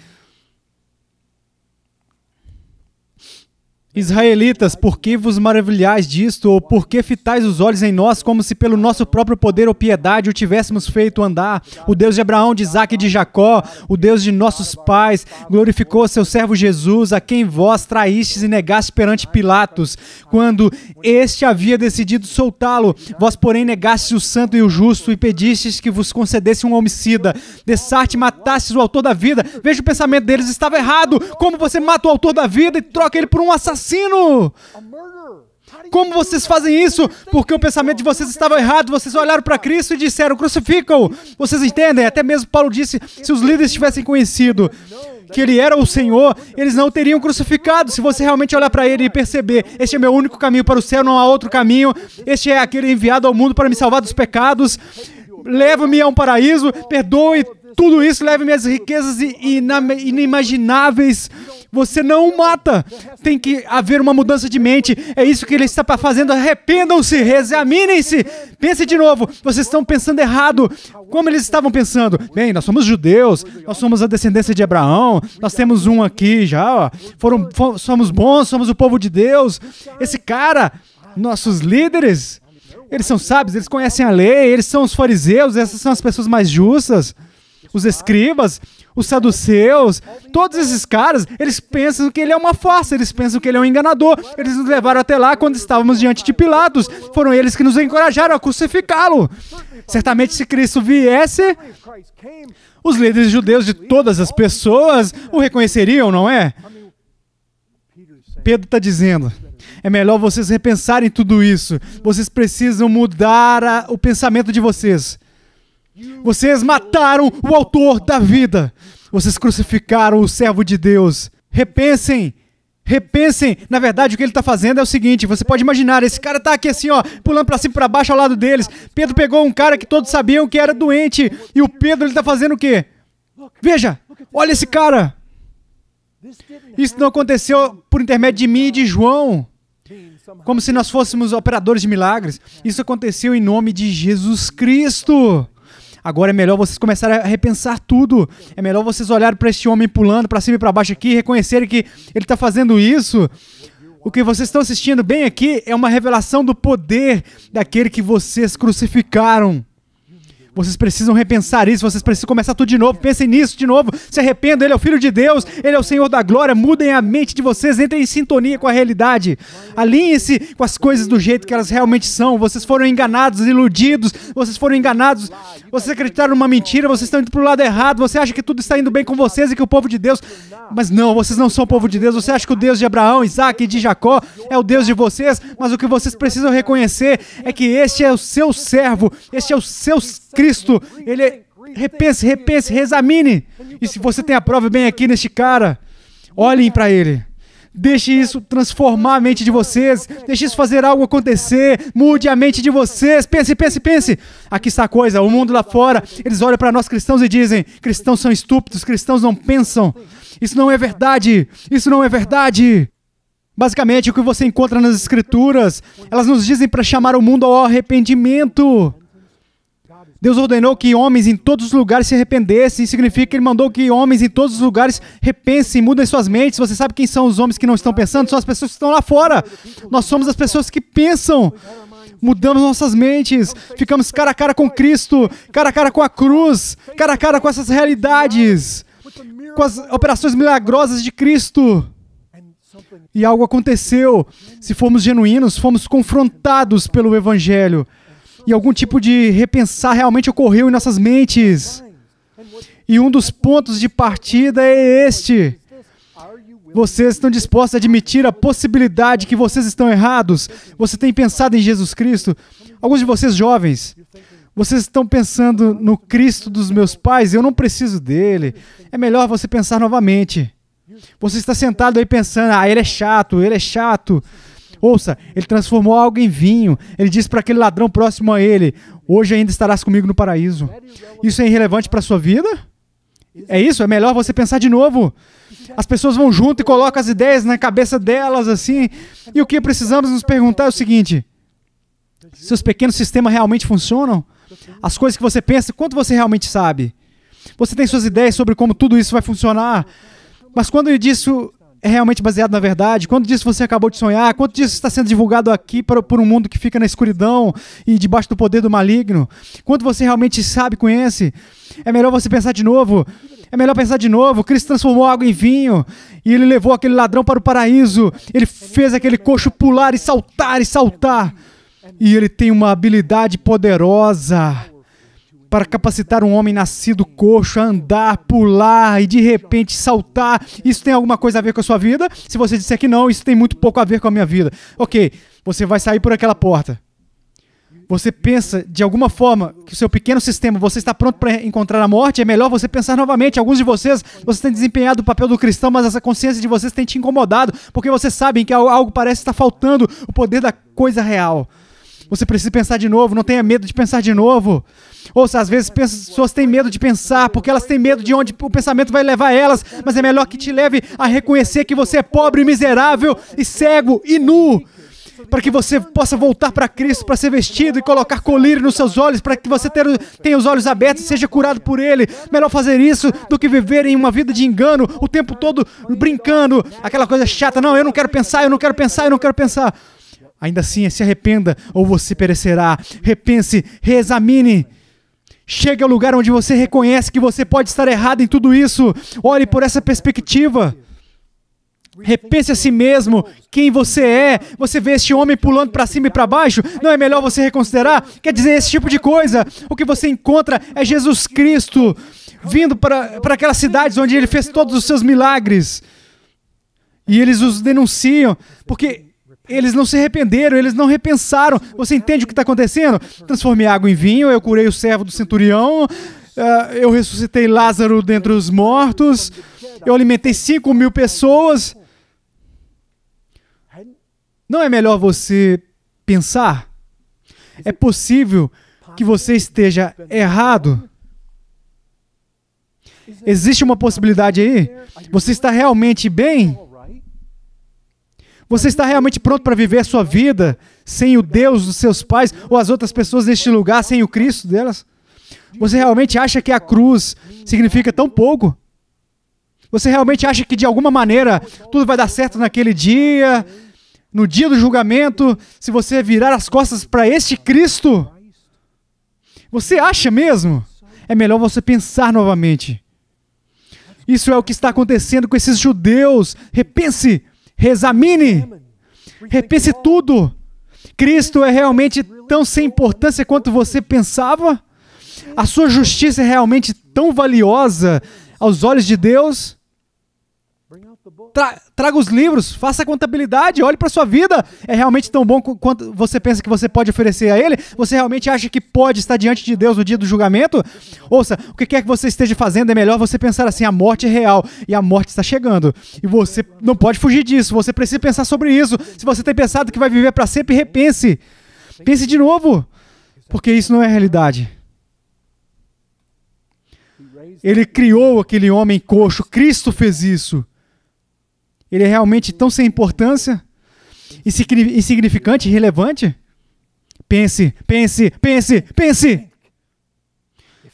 Israelitas, por que vos maravilhais disto, ou por que fitais os olhos em nós, como se pelo nosso próprio poder ou piedade o tivéssemos feito andar? O Deus de Abraão, de Isaac e de Jacó, o Deus de nossos pais, glorificou seu servo Jesus, a quem vós traístes e negaste perante Pilatos, quando este havia decidido soltá-lo. Vós, porém, negastes o santo e o justo e pedistes que vos concedesse um homicida. Dessarte, matastes o autor da vida. Veja o pensamento deles estava errado. Como você mata o autor da vida e troca ele por um assassino? assassino! Como vocês fazem isso? Porque o pensamento de vocês estava errado. Vocês olharam para Cristo e disseram: crucificam. Vocês entendem? Até mesmo Paulo disse: se os líderes tivessem conhecido que ele era o Senhor, eles não teriam crucificado. Se você realmente olhar para ele e perceber: este é meu único caminho para o céu, não há outro caminho. Este é aquele enviado ao mundo para me salvar dos pecados. Leva-me a um paraíso, perdoe tudo isso leve minhas riquezas inimagináveis. Você não mata. Tem que haver uma mudança de mente. É isso que ele está fazendo. Arrependam-se, reexaminem se Pense de novo. Vocês estão pensando errado. Como eles estavam pensando? Bem, nós somos judeus, nós somos a descendência de Abraão, nós temos um aqui já. Foram, somos bons, somos o povo de Deus. Esse cara, nossos líderes, eles são sábios, eles conhecem a lei, eles são os fariseus, essas são as pessoas mais justas os escribas, os saduceus, todos esses caras, eles pensam que ele é uma farsa, eles pensam que ele é um enganador. Eles nos levaram até lá quando estávamos diante de Pilatos. Foram eles que nos encorajaram a crucificá-lo. Certamente, se Cristo viesse, os líderes judeus de todas as pessoas o reconheceriam, não é? Pedro está dizendo. É melhor vocês repensarem tudo isso. Vocês precisam mudar a, o pensamento de vocês. Vocês mataram o autor da vida. Vocês crucificaram o servo de Deus. Repensem. Repensem. Na verdade, o que ele está fazendo é o seguinte: você pode imaginar, esse cara está aqui assim, ó, pulando para cima e para baixo ao lado deles. Pedro pegou um cara que todos sabiam que era doente. E o Pedro, está fazendo o quê? Veja, olha esse cara. Isso não aconteceu por intermédio de mim e de João, como se nós fôssemos operadores de milagres. Isso aconteceu em nome de Jesus Cristo. Agora é melhor vocês começarem a repensar tudo. É melhor vocês olharem para este homem pulando para cima e para baixo aqui, reconhecerem que ele está fazendo isso. O que vocês estão assistindo bem aqui é uma revelação do poder daquele que vocês crucificaram. Vocês precisam repensar isso, vocês precisam começar tudo de novo. Pensem nisso de novo, se arrependam. Ele é o Filho de Deus, ele é o Senhor da glória. Mudem a mente de vocês, entrem em sintonia com a realidade. Alinhem-se com as coisas do jeito que elas realmente são. Vocês foram enganados, iludidos, vocês foram enganados, vocês acreditaram numa mentira, vocês estão indo para o lado errado, você acha que tudo está indo bem com vocês e que o povo de Deus. Mas não, vocês não são o povo de Deus, você acha que o Deus de Abraão, Isaac e de Jacó é o Deus de vocês, mas o que vocês precisam reconhecer é que este é o seu servo, este é o seu Cristo, ele é, repense, repense, reexamine. E se você tem a prova bem aqui neste cara, olhem para ele. Deixe isso transformar a mente de vocês. Deixe isso fazer algo acontecer. Mude a mente de vocês. Pense, pense, pense. Aqui está a coisa: o mundo lá fora, eles olham para nós cristãos e dizem: cristãos são estúpidos, cristãos não pensam. Isso não é verdade. Isso não é verdade. Basicamente, o que você encontra nas Escrituras, elas nos dizem para chamar o mundo ao arrependimento. Deus ordenou que homens em todos os lugares se arrependessem. significa que ele mandou que homens em todos os lugares repensem, mudem suas mentes. Você sabe quem são os homens que não estão pensando? São as pessoas que estão lá fora. Nós somos as pessoas que pensam. Mudamos nossas mentes, ficamos cara a cara com Cristo, cara a cara com a cruz, cara a cara com essas realidades, com as operações milagrosas de Cristo e algo aconteceu. Se formos genuínos, fomos confrontados pelo Evangelho e algum tipo de repensar realmente ocorreu em nossas mentes. E um dos pontos de partida é este. Vocês estão dispostos a admitir a possibilidade que vocês estão errados? Você tem pensado em Jesus Cristo? Alguns de vocês jovens, vocês estão pensando no Cristo dos meus pais? Eu não preciso dele. É melhor você pensar novamente. Você está sentado aí pensando: ah, ele é chato, ele é chato. Ouça, ele transformou algo em vinho. Ele disse para aquele ladrão próximo a ele: Hoje ainda estarás comigo no paraíso. Isso é irrelevante para a sua vida? É isso? É melhor você pensar de novo. As pessoas vão junto e colocam as ideias na cabeça delas assim. E o que precisamos nos perguntar é o seguinte: seus pequenos sistemas realmente funcionam? As coisas que você pensa, quanto você realmente sabe? Você tem suas ideias sobre como tudo isso vai funcionar, mas quando disse é realmente baseado na verdade? Quanto disso você acabou de sonhar? Quanto disso está sendo divulgado aqui por, por um mundo que fica na escuridão e debaixo do poder do maligno? Quanto você realmente sabe, conhece? É melhor você pensar de novo. É melhor pensar de novo. Cristo transformou água em vinho e ele levou aquele ladrão para o paraíso. Ele fez aquele coxo pular e saltar e saltar. E ele tem uma habilidade poderosa para capacitar um homem nascido coxo a andar, pular e de repente saltar. Isso tem alguma coisa a ver com a sua vida? Se você disser que não, isso tem muito pouco a ver com a minha vida. Ok, você vai sair por aquela porta. Você pensa de alguma forma que o seu pequeno sistema, você está pronto para encontrar a morte, é melhor você pensar novamente. Alguns de vocês, vocês têm desempenhado o papel do cristão, mas essa consciência de vocês tem te incomodado, porque vocês sabem que algo parece estar faltando o poder da coisa real. Você precisa pensar de novo, não tenha medo de pensar de novo. Ou às vezes pessoas têm medo de pensar, porque elas têm medo de onde o pensamento vai levar elas, mas é melhor que te leve a reconhecer que você é pobre, miserável e cego e nu para que você possa voltar para Cristo, para ser vestido e colocar colírio nos seus olhos, para que você tenha os olhos abertos e seja curado por Ele. Melhor fazer isso do que viver em uma vida de engano o tempo todo brincando, aquela coisa chata. Não, eu não quero pensar, eu não quero pensar, eu não quero pensar. Ainda assim, se arrependa ou você perecerá. Repense, reexamine. Chegue ao lugar onde você reconhece que você pode estar errado em tudo isso. Olhe por essa perspectiva. Repense a si mesmo quem você é. Você vê este homem pulando para cima e para baixo? Não é melhor você reconsiderar? Quer dizer, esse tipo de coisa. O que você encontra é Jesus Cristo vindo para, para aquelas cidades onde ele fez todos os seus milagres. E eles os denunciam, porque eles não se arrependeram, eles não repensaram. Você entende o que está acontecendo? Transformei água em vinho, eu curei o servo do centurião, ah, eu ressuscitei Lázaro dentre os mortos, eu alimentei 5 mil pessoas. Não é melhor você pensar? É possível que você esteja errado? Existe uma possibilidade aí? Você está realmente bem? Você está realmente pronto para viver a sua vida sem o Deus dos seus pais ou as outras pessoas neste lugar sem o Cristo delas? Você realmente acha que a cruz significa tão pouco? Você realmente acha que de alguma maneira tudo vai dar certo naquele dia, no dia do julgamento, se você virar as costas para este Cristo? Você acha mesmo? É melhor você pensar novamente. Isso é o que está acontecendo com esses judeus. Repense. Reexamine. Repense tudo. Cristo é realmente tão sem importância quanto você pensava? A sua justiça é realmente tão valiosa aos olhos de Deus? Tra, traga os livros, faça a contabilidade, olhe para sua vida. É realmente tão bom quanto você pensa que você pode oferecer a Ele? Você realmente acha que pode estar diante de Deus no dia do julgamento? Ouça, o que quer que você esteja fazendo é melhor você pensar assim: a morte é real e a morte está chegando. E você não pode fugir disso, você precisa pensar sobre isso. Se você tem pensado que vai viver para sempre, repense. Pense de novo, porque isso não é realidade. Ele criou aquele homem coxo, Cristo fez isso. Ele é realmente tão sem importância? Insignificante, irrelevante? Pense, pense, pense, pense!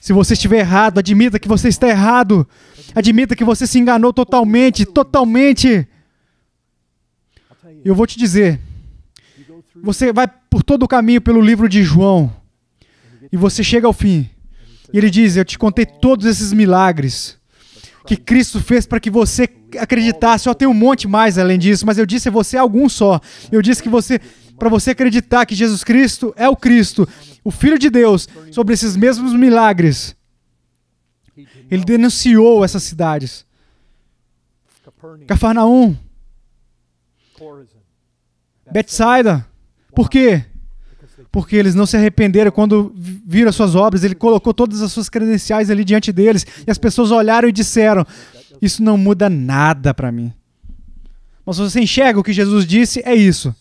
Se você estiver errado, admita que você está errado. Admita que você se enganou totalmente, totalmente. Eu vou te dizer. Você vai por todo o caminho pelo livro de João. E você chega ao fim. E ele diz: Eu te contei todos esses milagres que Cristo fez para que você acreditasse. Eu tem um monte mais além disso, mas eu disse a você algum só. Eu disse que você para você acreditar que Jesus Cristo é o Cristo, o filho de Deus, sobre esses mesmos milagres. Ele denunciou essas cidades. Cafarnaum, Betsaida. Por quê? porque eles não se arrependeram quando viram as suas obras. Ele colocou todas as suas credenciais ali diante deles e as pessoas olharam e disseram: Isso não muda nada para mim. Mas se você enxerga o que Jesus disse, é isso.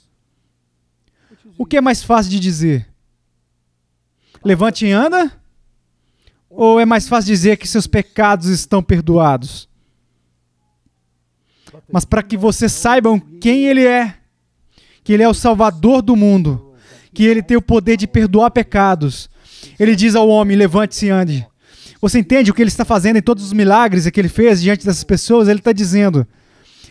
O que é mais fácil de dizer? Levante e anda? Ou é mais fácil dizer que seus pecados estão perdoados? Mas para que vocês saibam quem Ele é, que Ele é o Salvador do mundo que ele tem o poder de perdoar pecados. Ele diz ao homem: levante-se e ande. Você entende o que ele está fazendo em todos os milagres que ele fez diante dessas pessoas? Ele está dizendo: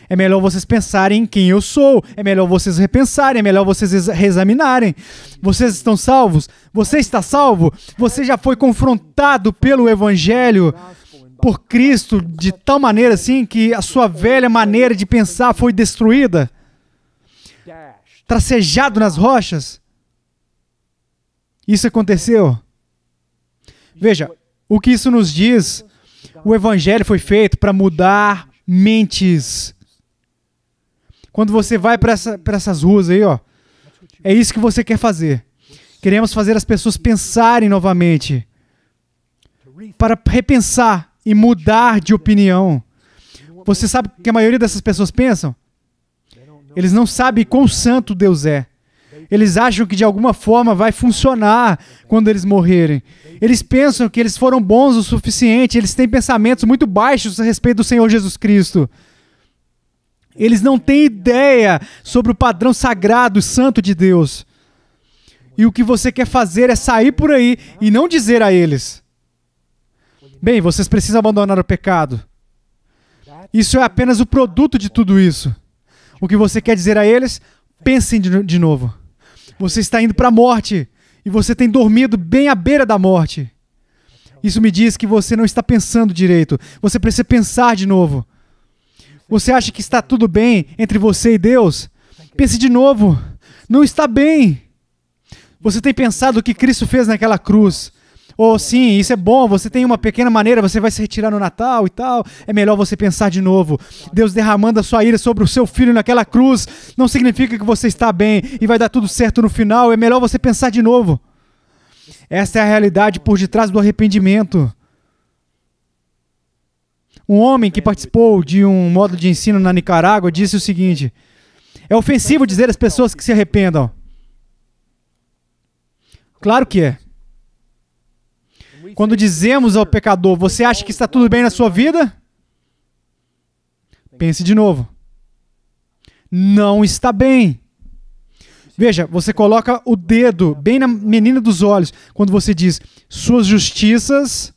é melhor vocês pensarem em quem eu sou, é melhor vocês repensarem, é melhor vocês reexaminarem. Vocês estão salvos? Você está salvo? Você já foi confrontado pelo Evangelho? Por Cristo, de tal maneira assim que a sua velha maneira de pensar foi destruída, tracejado nas rochas. Isso aconteceu. Veja, o que isso nos diz, o evangelho foi feito para mudar mentes. Quando você vai para essa, essas ruas aí, ó, é isso que você quer fazer. Queremos fazer as pessoas pensarem novamente, para repensar e mudar de opinião. Você sabe o que a maioria dessas pessoas pensam? Eles não sabem quão santo Deus é. Eles acham que de alguma forma vai funcionar quando eles morrerem. Eles pensam que eles foram bons o suficiente, eles têm pensamentos muito baixos a respeito do Senhor Jesus Cristo. Eles não têm ideia sobre o padrão sagrado e santo de Deus. E o que você quer fazer é sair por aí e não dizer a eles: Bem, vocês precisam abandonar o pecado. Isso é apenas o produto de tudo isso. O que você quer dizer a eles? Pensem de novo. Você está indo para a morte e você tem dormido bem à beira da morte. Isso me diz que você não está pensando direito. Você precisa pensar de novo. Você acha que está tudo bem entre você e Deus? Pense de novo. Não está bem. Você tem pensado o que Cristo fez naquela cruz. Ou oh, sim, isso é bom, você tem uma pequena maneira, você vai se retirar no Natal e tal. É melhor você pensar de novo. Deus derramando a sua ira sobre o seu filho naquela cruz não significa que você está bem e vai dar tudo certo no final. É melhor você pensar de novo. Essa é a realidade por detrás do arrependimento. Um homem que participou de um módulo de ensino na Nicarágua disse o seguinte: É ofensivo dizer às pessoas que se arrependam. Claro que é. Quando dizemos ao pecador, você acha que está tudo bem na sua vida? Pense de novo. Não está bem. Veja, você coloca o dedo bem na menina dos olhos quando você diz: suas justiças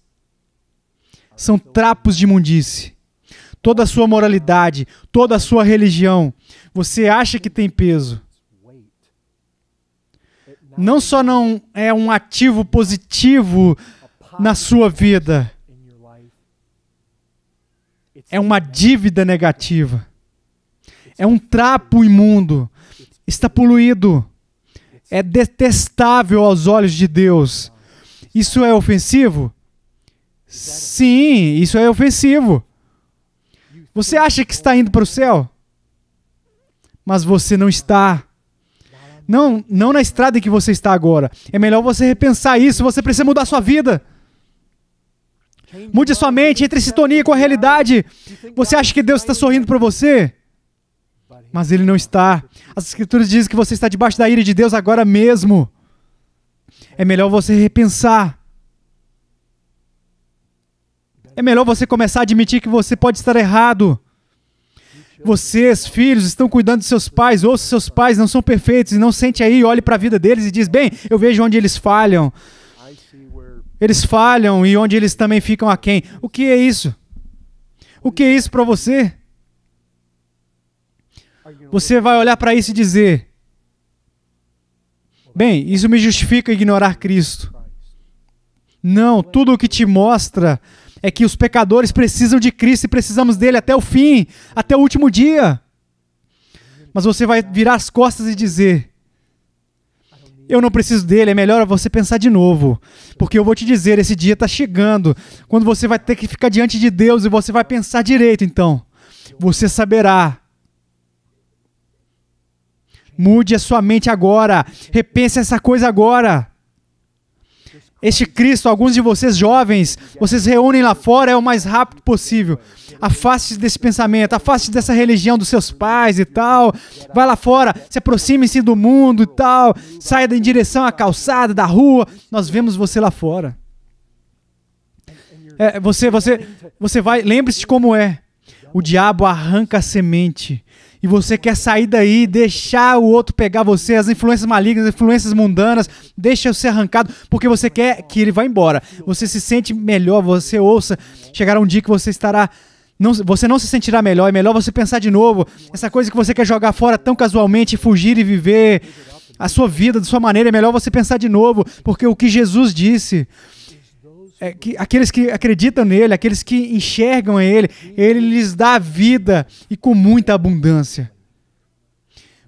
são trapos de imundice. Toda a sua moralidade, toda a sua religião, você acha que tem peso. Não só não é um ativo positivo na sua vida é uma dívida negativa, é um trapo imundo, está poluído, é detestável aos olhos de Deus. Isso é ofensivo? Sim, isso é ofensivo. Você acha que está indo para o céu? Mas você não está. Não, não na estrada em que você está agora. É melhor você repensar isso, você precisa mudar sua vida. Mude sua mente, entre em sintonia com a realidade. Você acha que Deus está sorrindo para você? Mas Ele não está. As Escrituras dizem que você está debaixo da ira de Deus agora mesmo. É melhor você repensar. É melhor você começar a admitir que você pode estar errado. Vocês, filhos, estão cuidando de seus pais, ou seus pais não são perfeitos e não sente aí, olhe para a vida deles e diz: "Bem, eu vejo onde eles falham eles falham e onde eles também ficam a quem. O que é isso? O que é isso para você? Você vai olhar para isso e dizer: Bem, isso me justifica ignorar Cristo. Não, tudo o que te mostra é que os pecadores precisam de Cristo e precisamos dele até o fim, até o último dia. Mas você vai virar as costas e dizer: eu não preciso dele, é melhor você pensar de novo. Porque eu vou te dizer, esse dia está chegando, quando você vai ter que ficar diante de Deus e você vai pensar direito, então. Você saberá. Mude a sua mente agora. Repense essa coisa agora. Este Cristo, alguns de vocês jovens, vocês reúnem lá fora é o mais rápido possível. Afaste-se desse pensamento, afaste-se dessa religião dos seus pais e tal. Vai lá fora, se aproxime-se do mundo e tal. Saia em direção à calçada, da rua. Nós vemos você lá fora. É, você, você, você vai. Lembre-se como é. O diabo arranca a semente e você quer sair daí, deixar o outro pegar você, as influências malignas, as influências mundanas, deixa ser arrancado, porque você quer que ele vá embora. Você se sente melhor, você ouça. Chegará um dia que você estará. Não, você não se sentirá melhor, é melhor você pensar de novo. Essa coisa que você quer jogar fora tão casualmente, fugir e viver a sua vida de sua maneira, é melhor você pensar de novo, porque o que Jesus disse é, que, aqueles que acreditam nele, aqueles que enxergam ele, ele lhes dá vida e com muita abundância.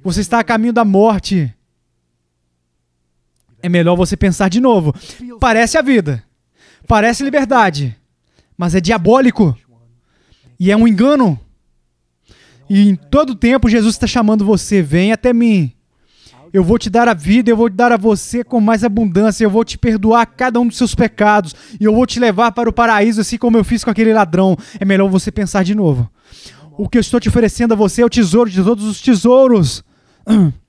Você está a caminho da morte. É melhor você pensar de novo. Parece a vida, parece liberdade, mas é diabólico e é um engano. E em todo tempo Jesus está chamando você: vem até mim. Eu vou te dar a vida, eu vou te dar a você com mais abundância, eu vou te perdoar cada um dos seus pecados e eu vou te levar para o paraíso, assim como eu fiz com aquele ladrão. É melhor você pensar de novo. O que eu estou te oferecendo a você é o tesouro de todos os tesouros. [clears throat]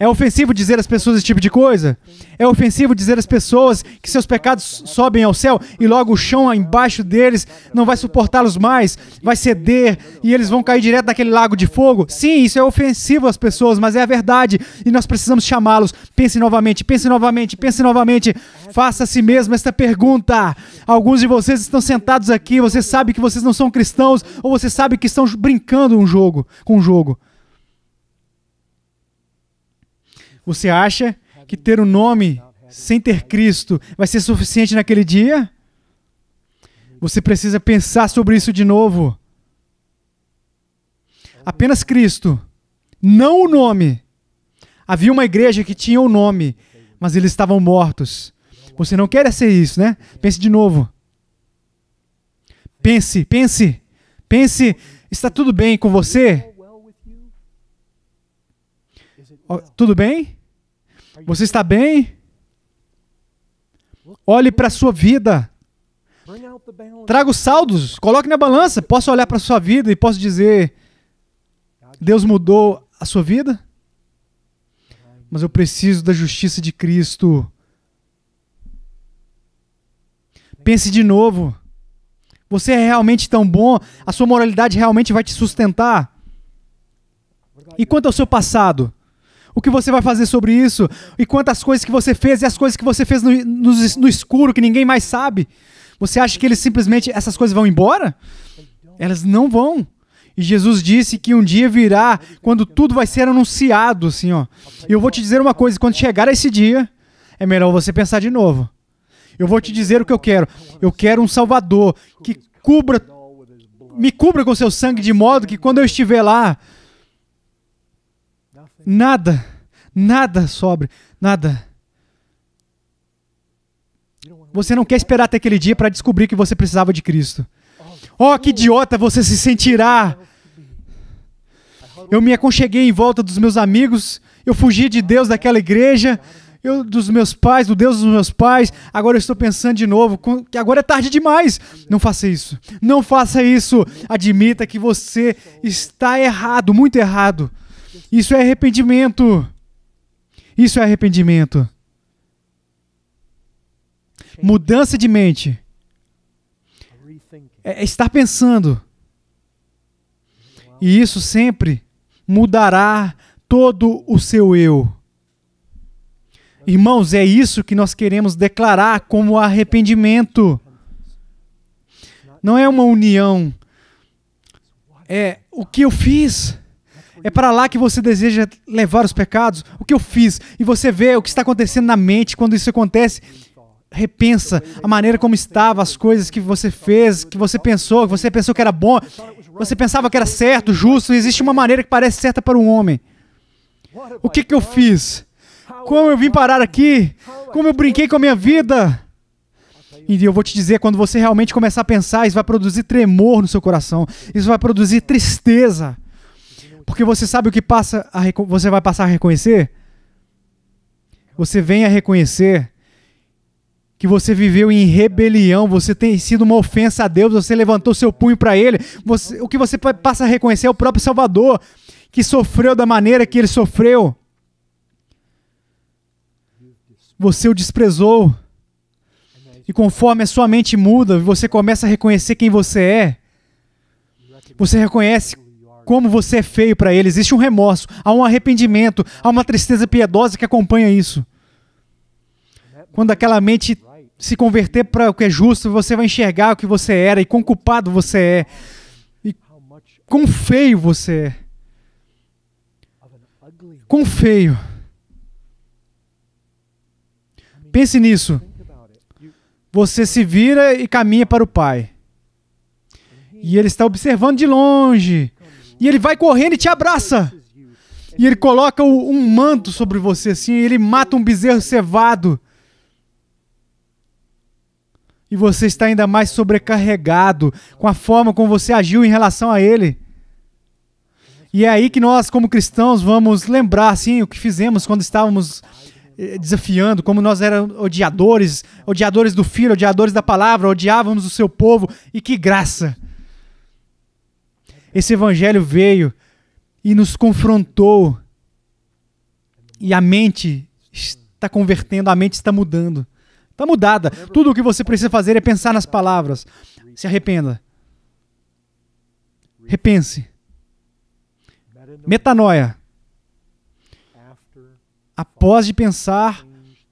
É ofensivo dizer às pessoas esse tipo de coisa? É ofensivo dizer às pessoas que seus pecados sobem ao céu e logo o chão é embaixo deles não vai suportá-los mais, vai ceder e eles vão cair direto naquele lago de fogo? Sim, isso é ofensivo às pessoas, mas é a verdade e nós precisamos chamá-los. Pense novamente, pense novamente, pense novamente. Faça a si mesmo esta pergunta. Alguns de vocês estão sentados aqui, você sabe que vocês não são cristãos ou você sabe que estão brincando um jogo, com um jogo. Você acha que ter o um nome sem ter Cristo vai ser suficiente naquele dia? Você precisa pensar sobre isso de novo. Apenas Cristo, não o nome. Havia uma igreja que tinha o nome, mas eles estavam mortos. Você não quer ser isso, né? Pense de novo. Pense, pense, pense. Está tudo bem com você? Tudo bem? Você está bem? Olhe para a sua vida. Traga os saldos, coloque na balança. Posso olhar para a sua vida e posso dizer: Deus mudou a sua vida? Mas eu preciso da justiça de Cristo. Pense de novo. Você é realmente tão bom? A sua moralidade realmente vai te sustentar? E quanto ao seu passado? o que você vai fazer sobre isso, e quantas coisas que você fez, e as coisas que você fez no, no, no escuro, que ninguém mais sabe. Você acha que eles simplesmente, essas coisas vão embora? Elas não vão. E Jesus disse que um dia virá quando tudo vai ser anunciado, assim, ó. E eu vou te dizer uma coisa: quando chegar esse dia, é melhor você pensar de novo. Eu vou te dizer o que eu quero. Eu quero um Salvador que cubra, me cubra com seu sangue de modo que quando eu estiver lá, nada, nada sobre, nada. Você não quer esperar até aquele dia para descobrir que você precisava de Cristo. Oh, que idiota você se sentirá! Eu me aconcheguei em volta dos meus amigos, eu fugi de Deus daquela igreja, eu dos meus pais, do Deus dos meus pais. Agora eu estou pensando de novo, que agora é tarde demais. Não faça isso. Não faça isso. Admita que você está errado, muito errado. Isso é arrependimento. Isso é arrependimento. Mudança de mente. É, é estar pensando. E isso sempre mudará todo o seu eu. Irmãos, é isso que nós queremos declarar como arrependimento. Não é uma união. É o que eu fiz. É para lá que você deseja levar os pecados? O que eu fiz? E você vê o que está acontecendo na mente quando isso acontece. Repensa a maneira como estava, as coisas que você fez, que você pensou, que você pensou que era bom, você pensava que era certo, justo. Existe uma maneira que parece certa para um homem. O que, que eu fiz? Como eu vim parar aqui? Como eu brinquei com a minha vida? E eu vou te dizer, quando você realmente começar a pensar, isso vai produzir tremor no seu coração, isso vai produzir tristeza. Porque você sabe o que passa a você vai passar a reconhecer? Você vem a reconhecer que você viveu em rebelião, você tem sido uma ofensa a Deus, você levantou seu punho para Ele. Você, o que você passa a reconhecer é o próprio Salvador, que sofreu da maneira que ele sofreu. Você o desprezou. E conforme a sua mente muda, você começa a reconhecer quem você é. Você reconhece como você é feio para ele. Existe um remorso, há um arrependimento, há uma tristeza piedosa que acompanha isso. Quando aquela mente se converter para o que é justo, você vai enxergar o que você era e quão culpado você é. E quão feio você é. Quão feio. Pense nisso. Você se vira e caminha para o Pai. E ele está observando de longe e ele vai correndo e te abraça. E ele coloca um manto sobre você assim, e ele mata um bezerro cevado. E você está ainda mais sobrecarregado com a forma como você agiu em relação a ele. E é aí que nós, como cristãos, vamos lembrar assim, o que fizemos quando estávamos eh, desafiando, como nós éramos odiadores, odiadores do filho, odiadores da palavra, odiávamos o seu povo, e que graça! Esse evangelho veio e nos confrontou. E a mente está convertendo, a mente está mudando. Está mudada. Tudo o que você precisa fazer é pensar nas palavras. Se arrependa. Repense. Metanoia. Após de pensar,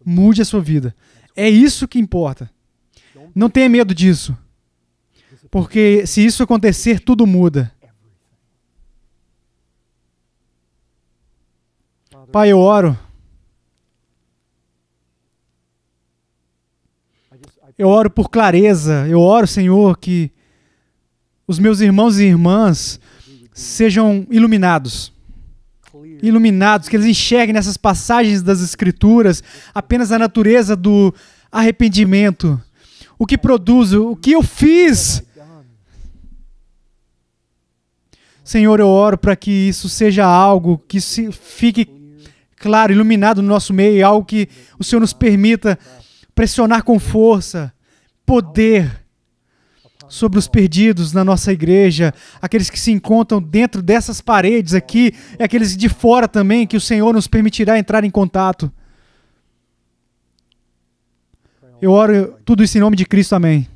mude a sua vida. É isso que importa. Não tenha medo disso. Porque se isso acontecer, tudo muda. Pai, eu oro. Eu oro por clareza. Eu oro, Senhor, que os meus irmãos e irmãs sejam iluminados. Iluminados, que eles enxerguem nessas passagens das Escrituras apenas a natureza do arrependimento. O que produzo, o que eu fiz. Senhor, eu oro para que isso seja algo que fique claro, iluminado no nosso meio, é algo que o Senhor nos permita pressionar com força, poder sobre os perdidos na nossa igreja, aqueles que se encontram dentro dessas paredes aqui e aqueles de fora também, que o Senhor nos permitirá entrar em contato. Eu oro tudo isso em nome de Cristo, amém.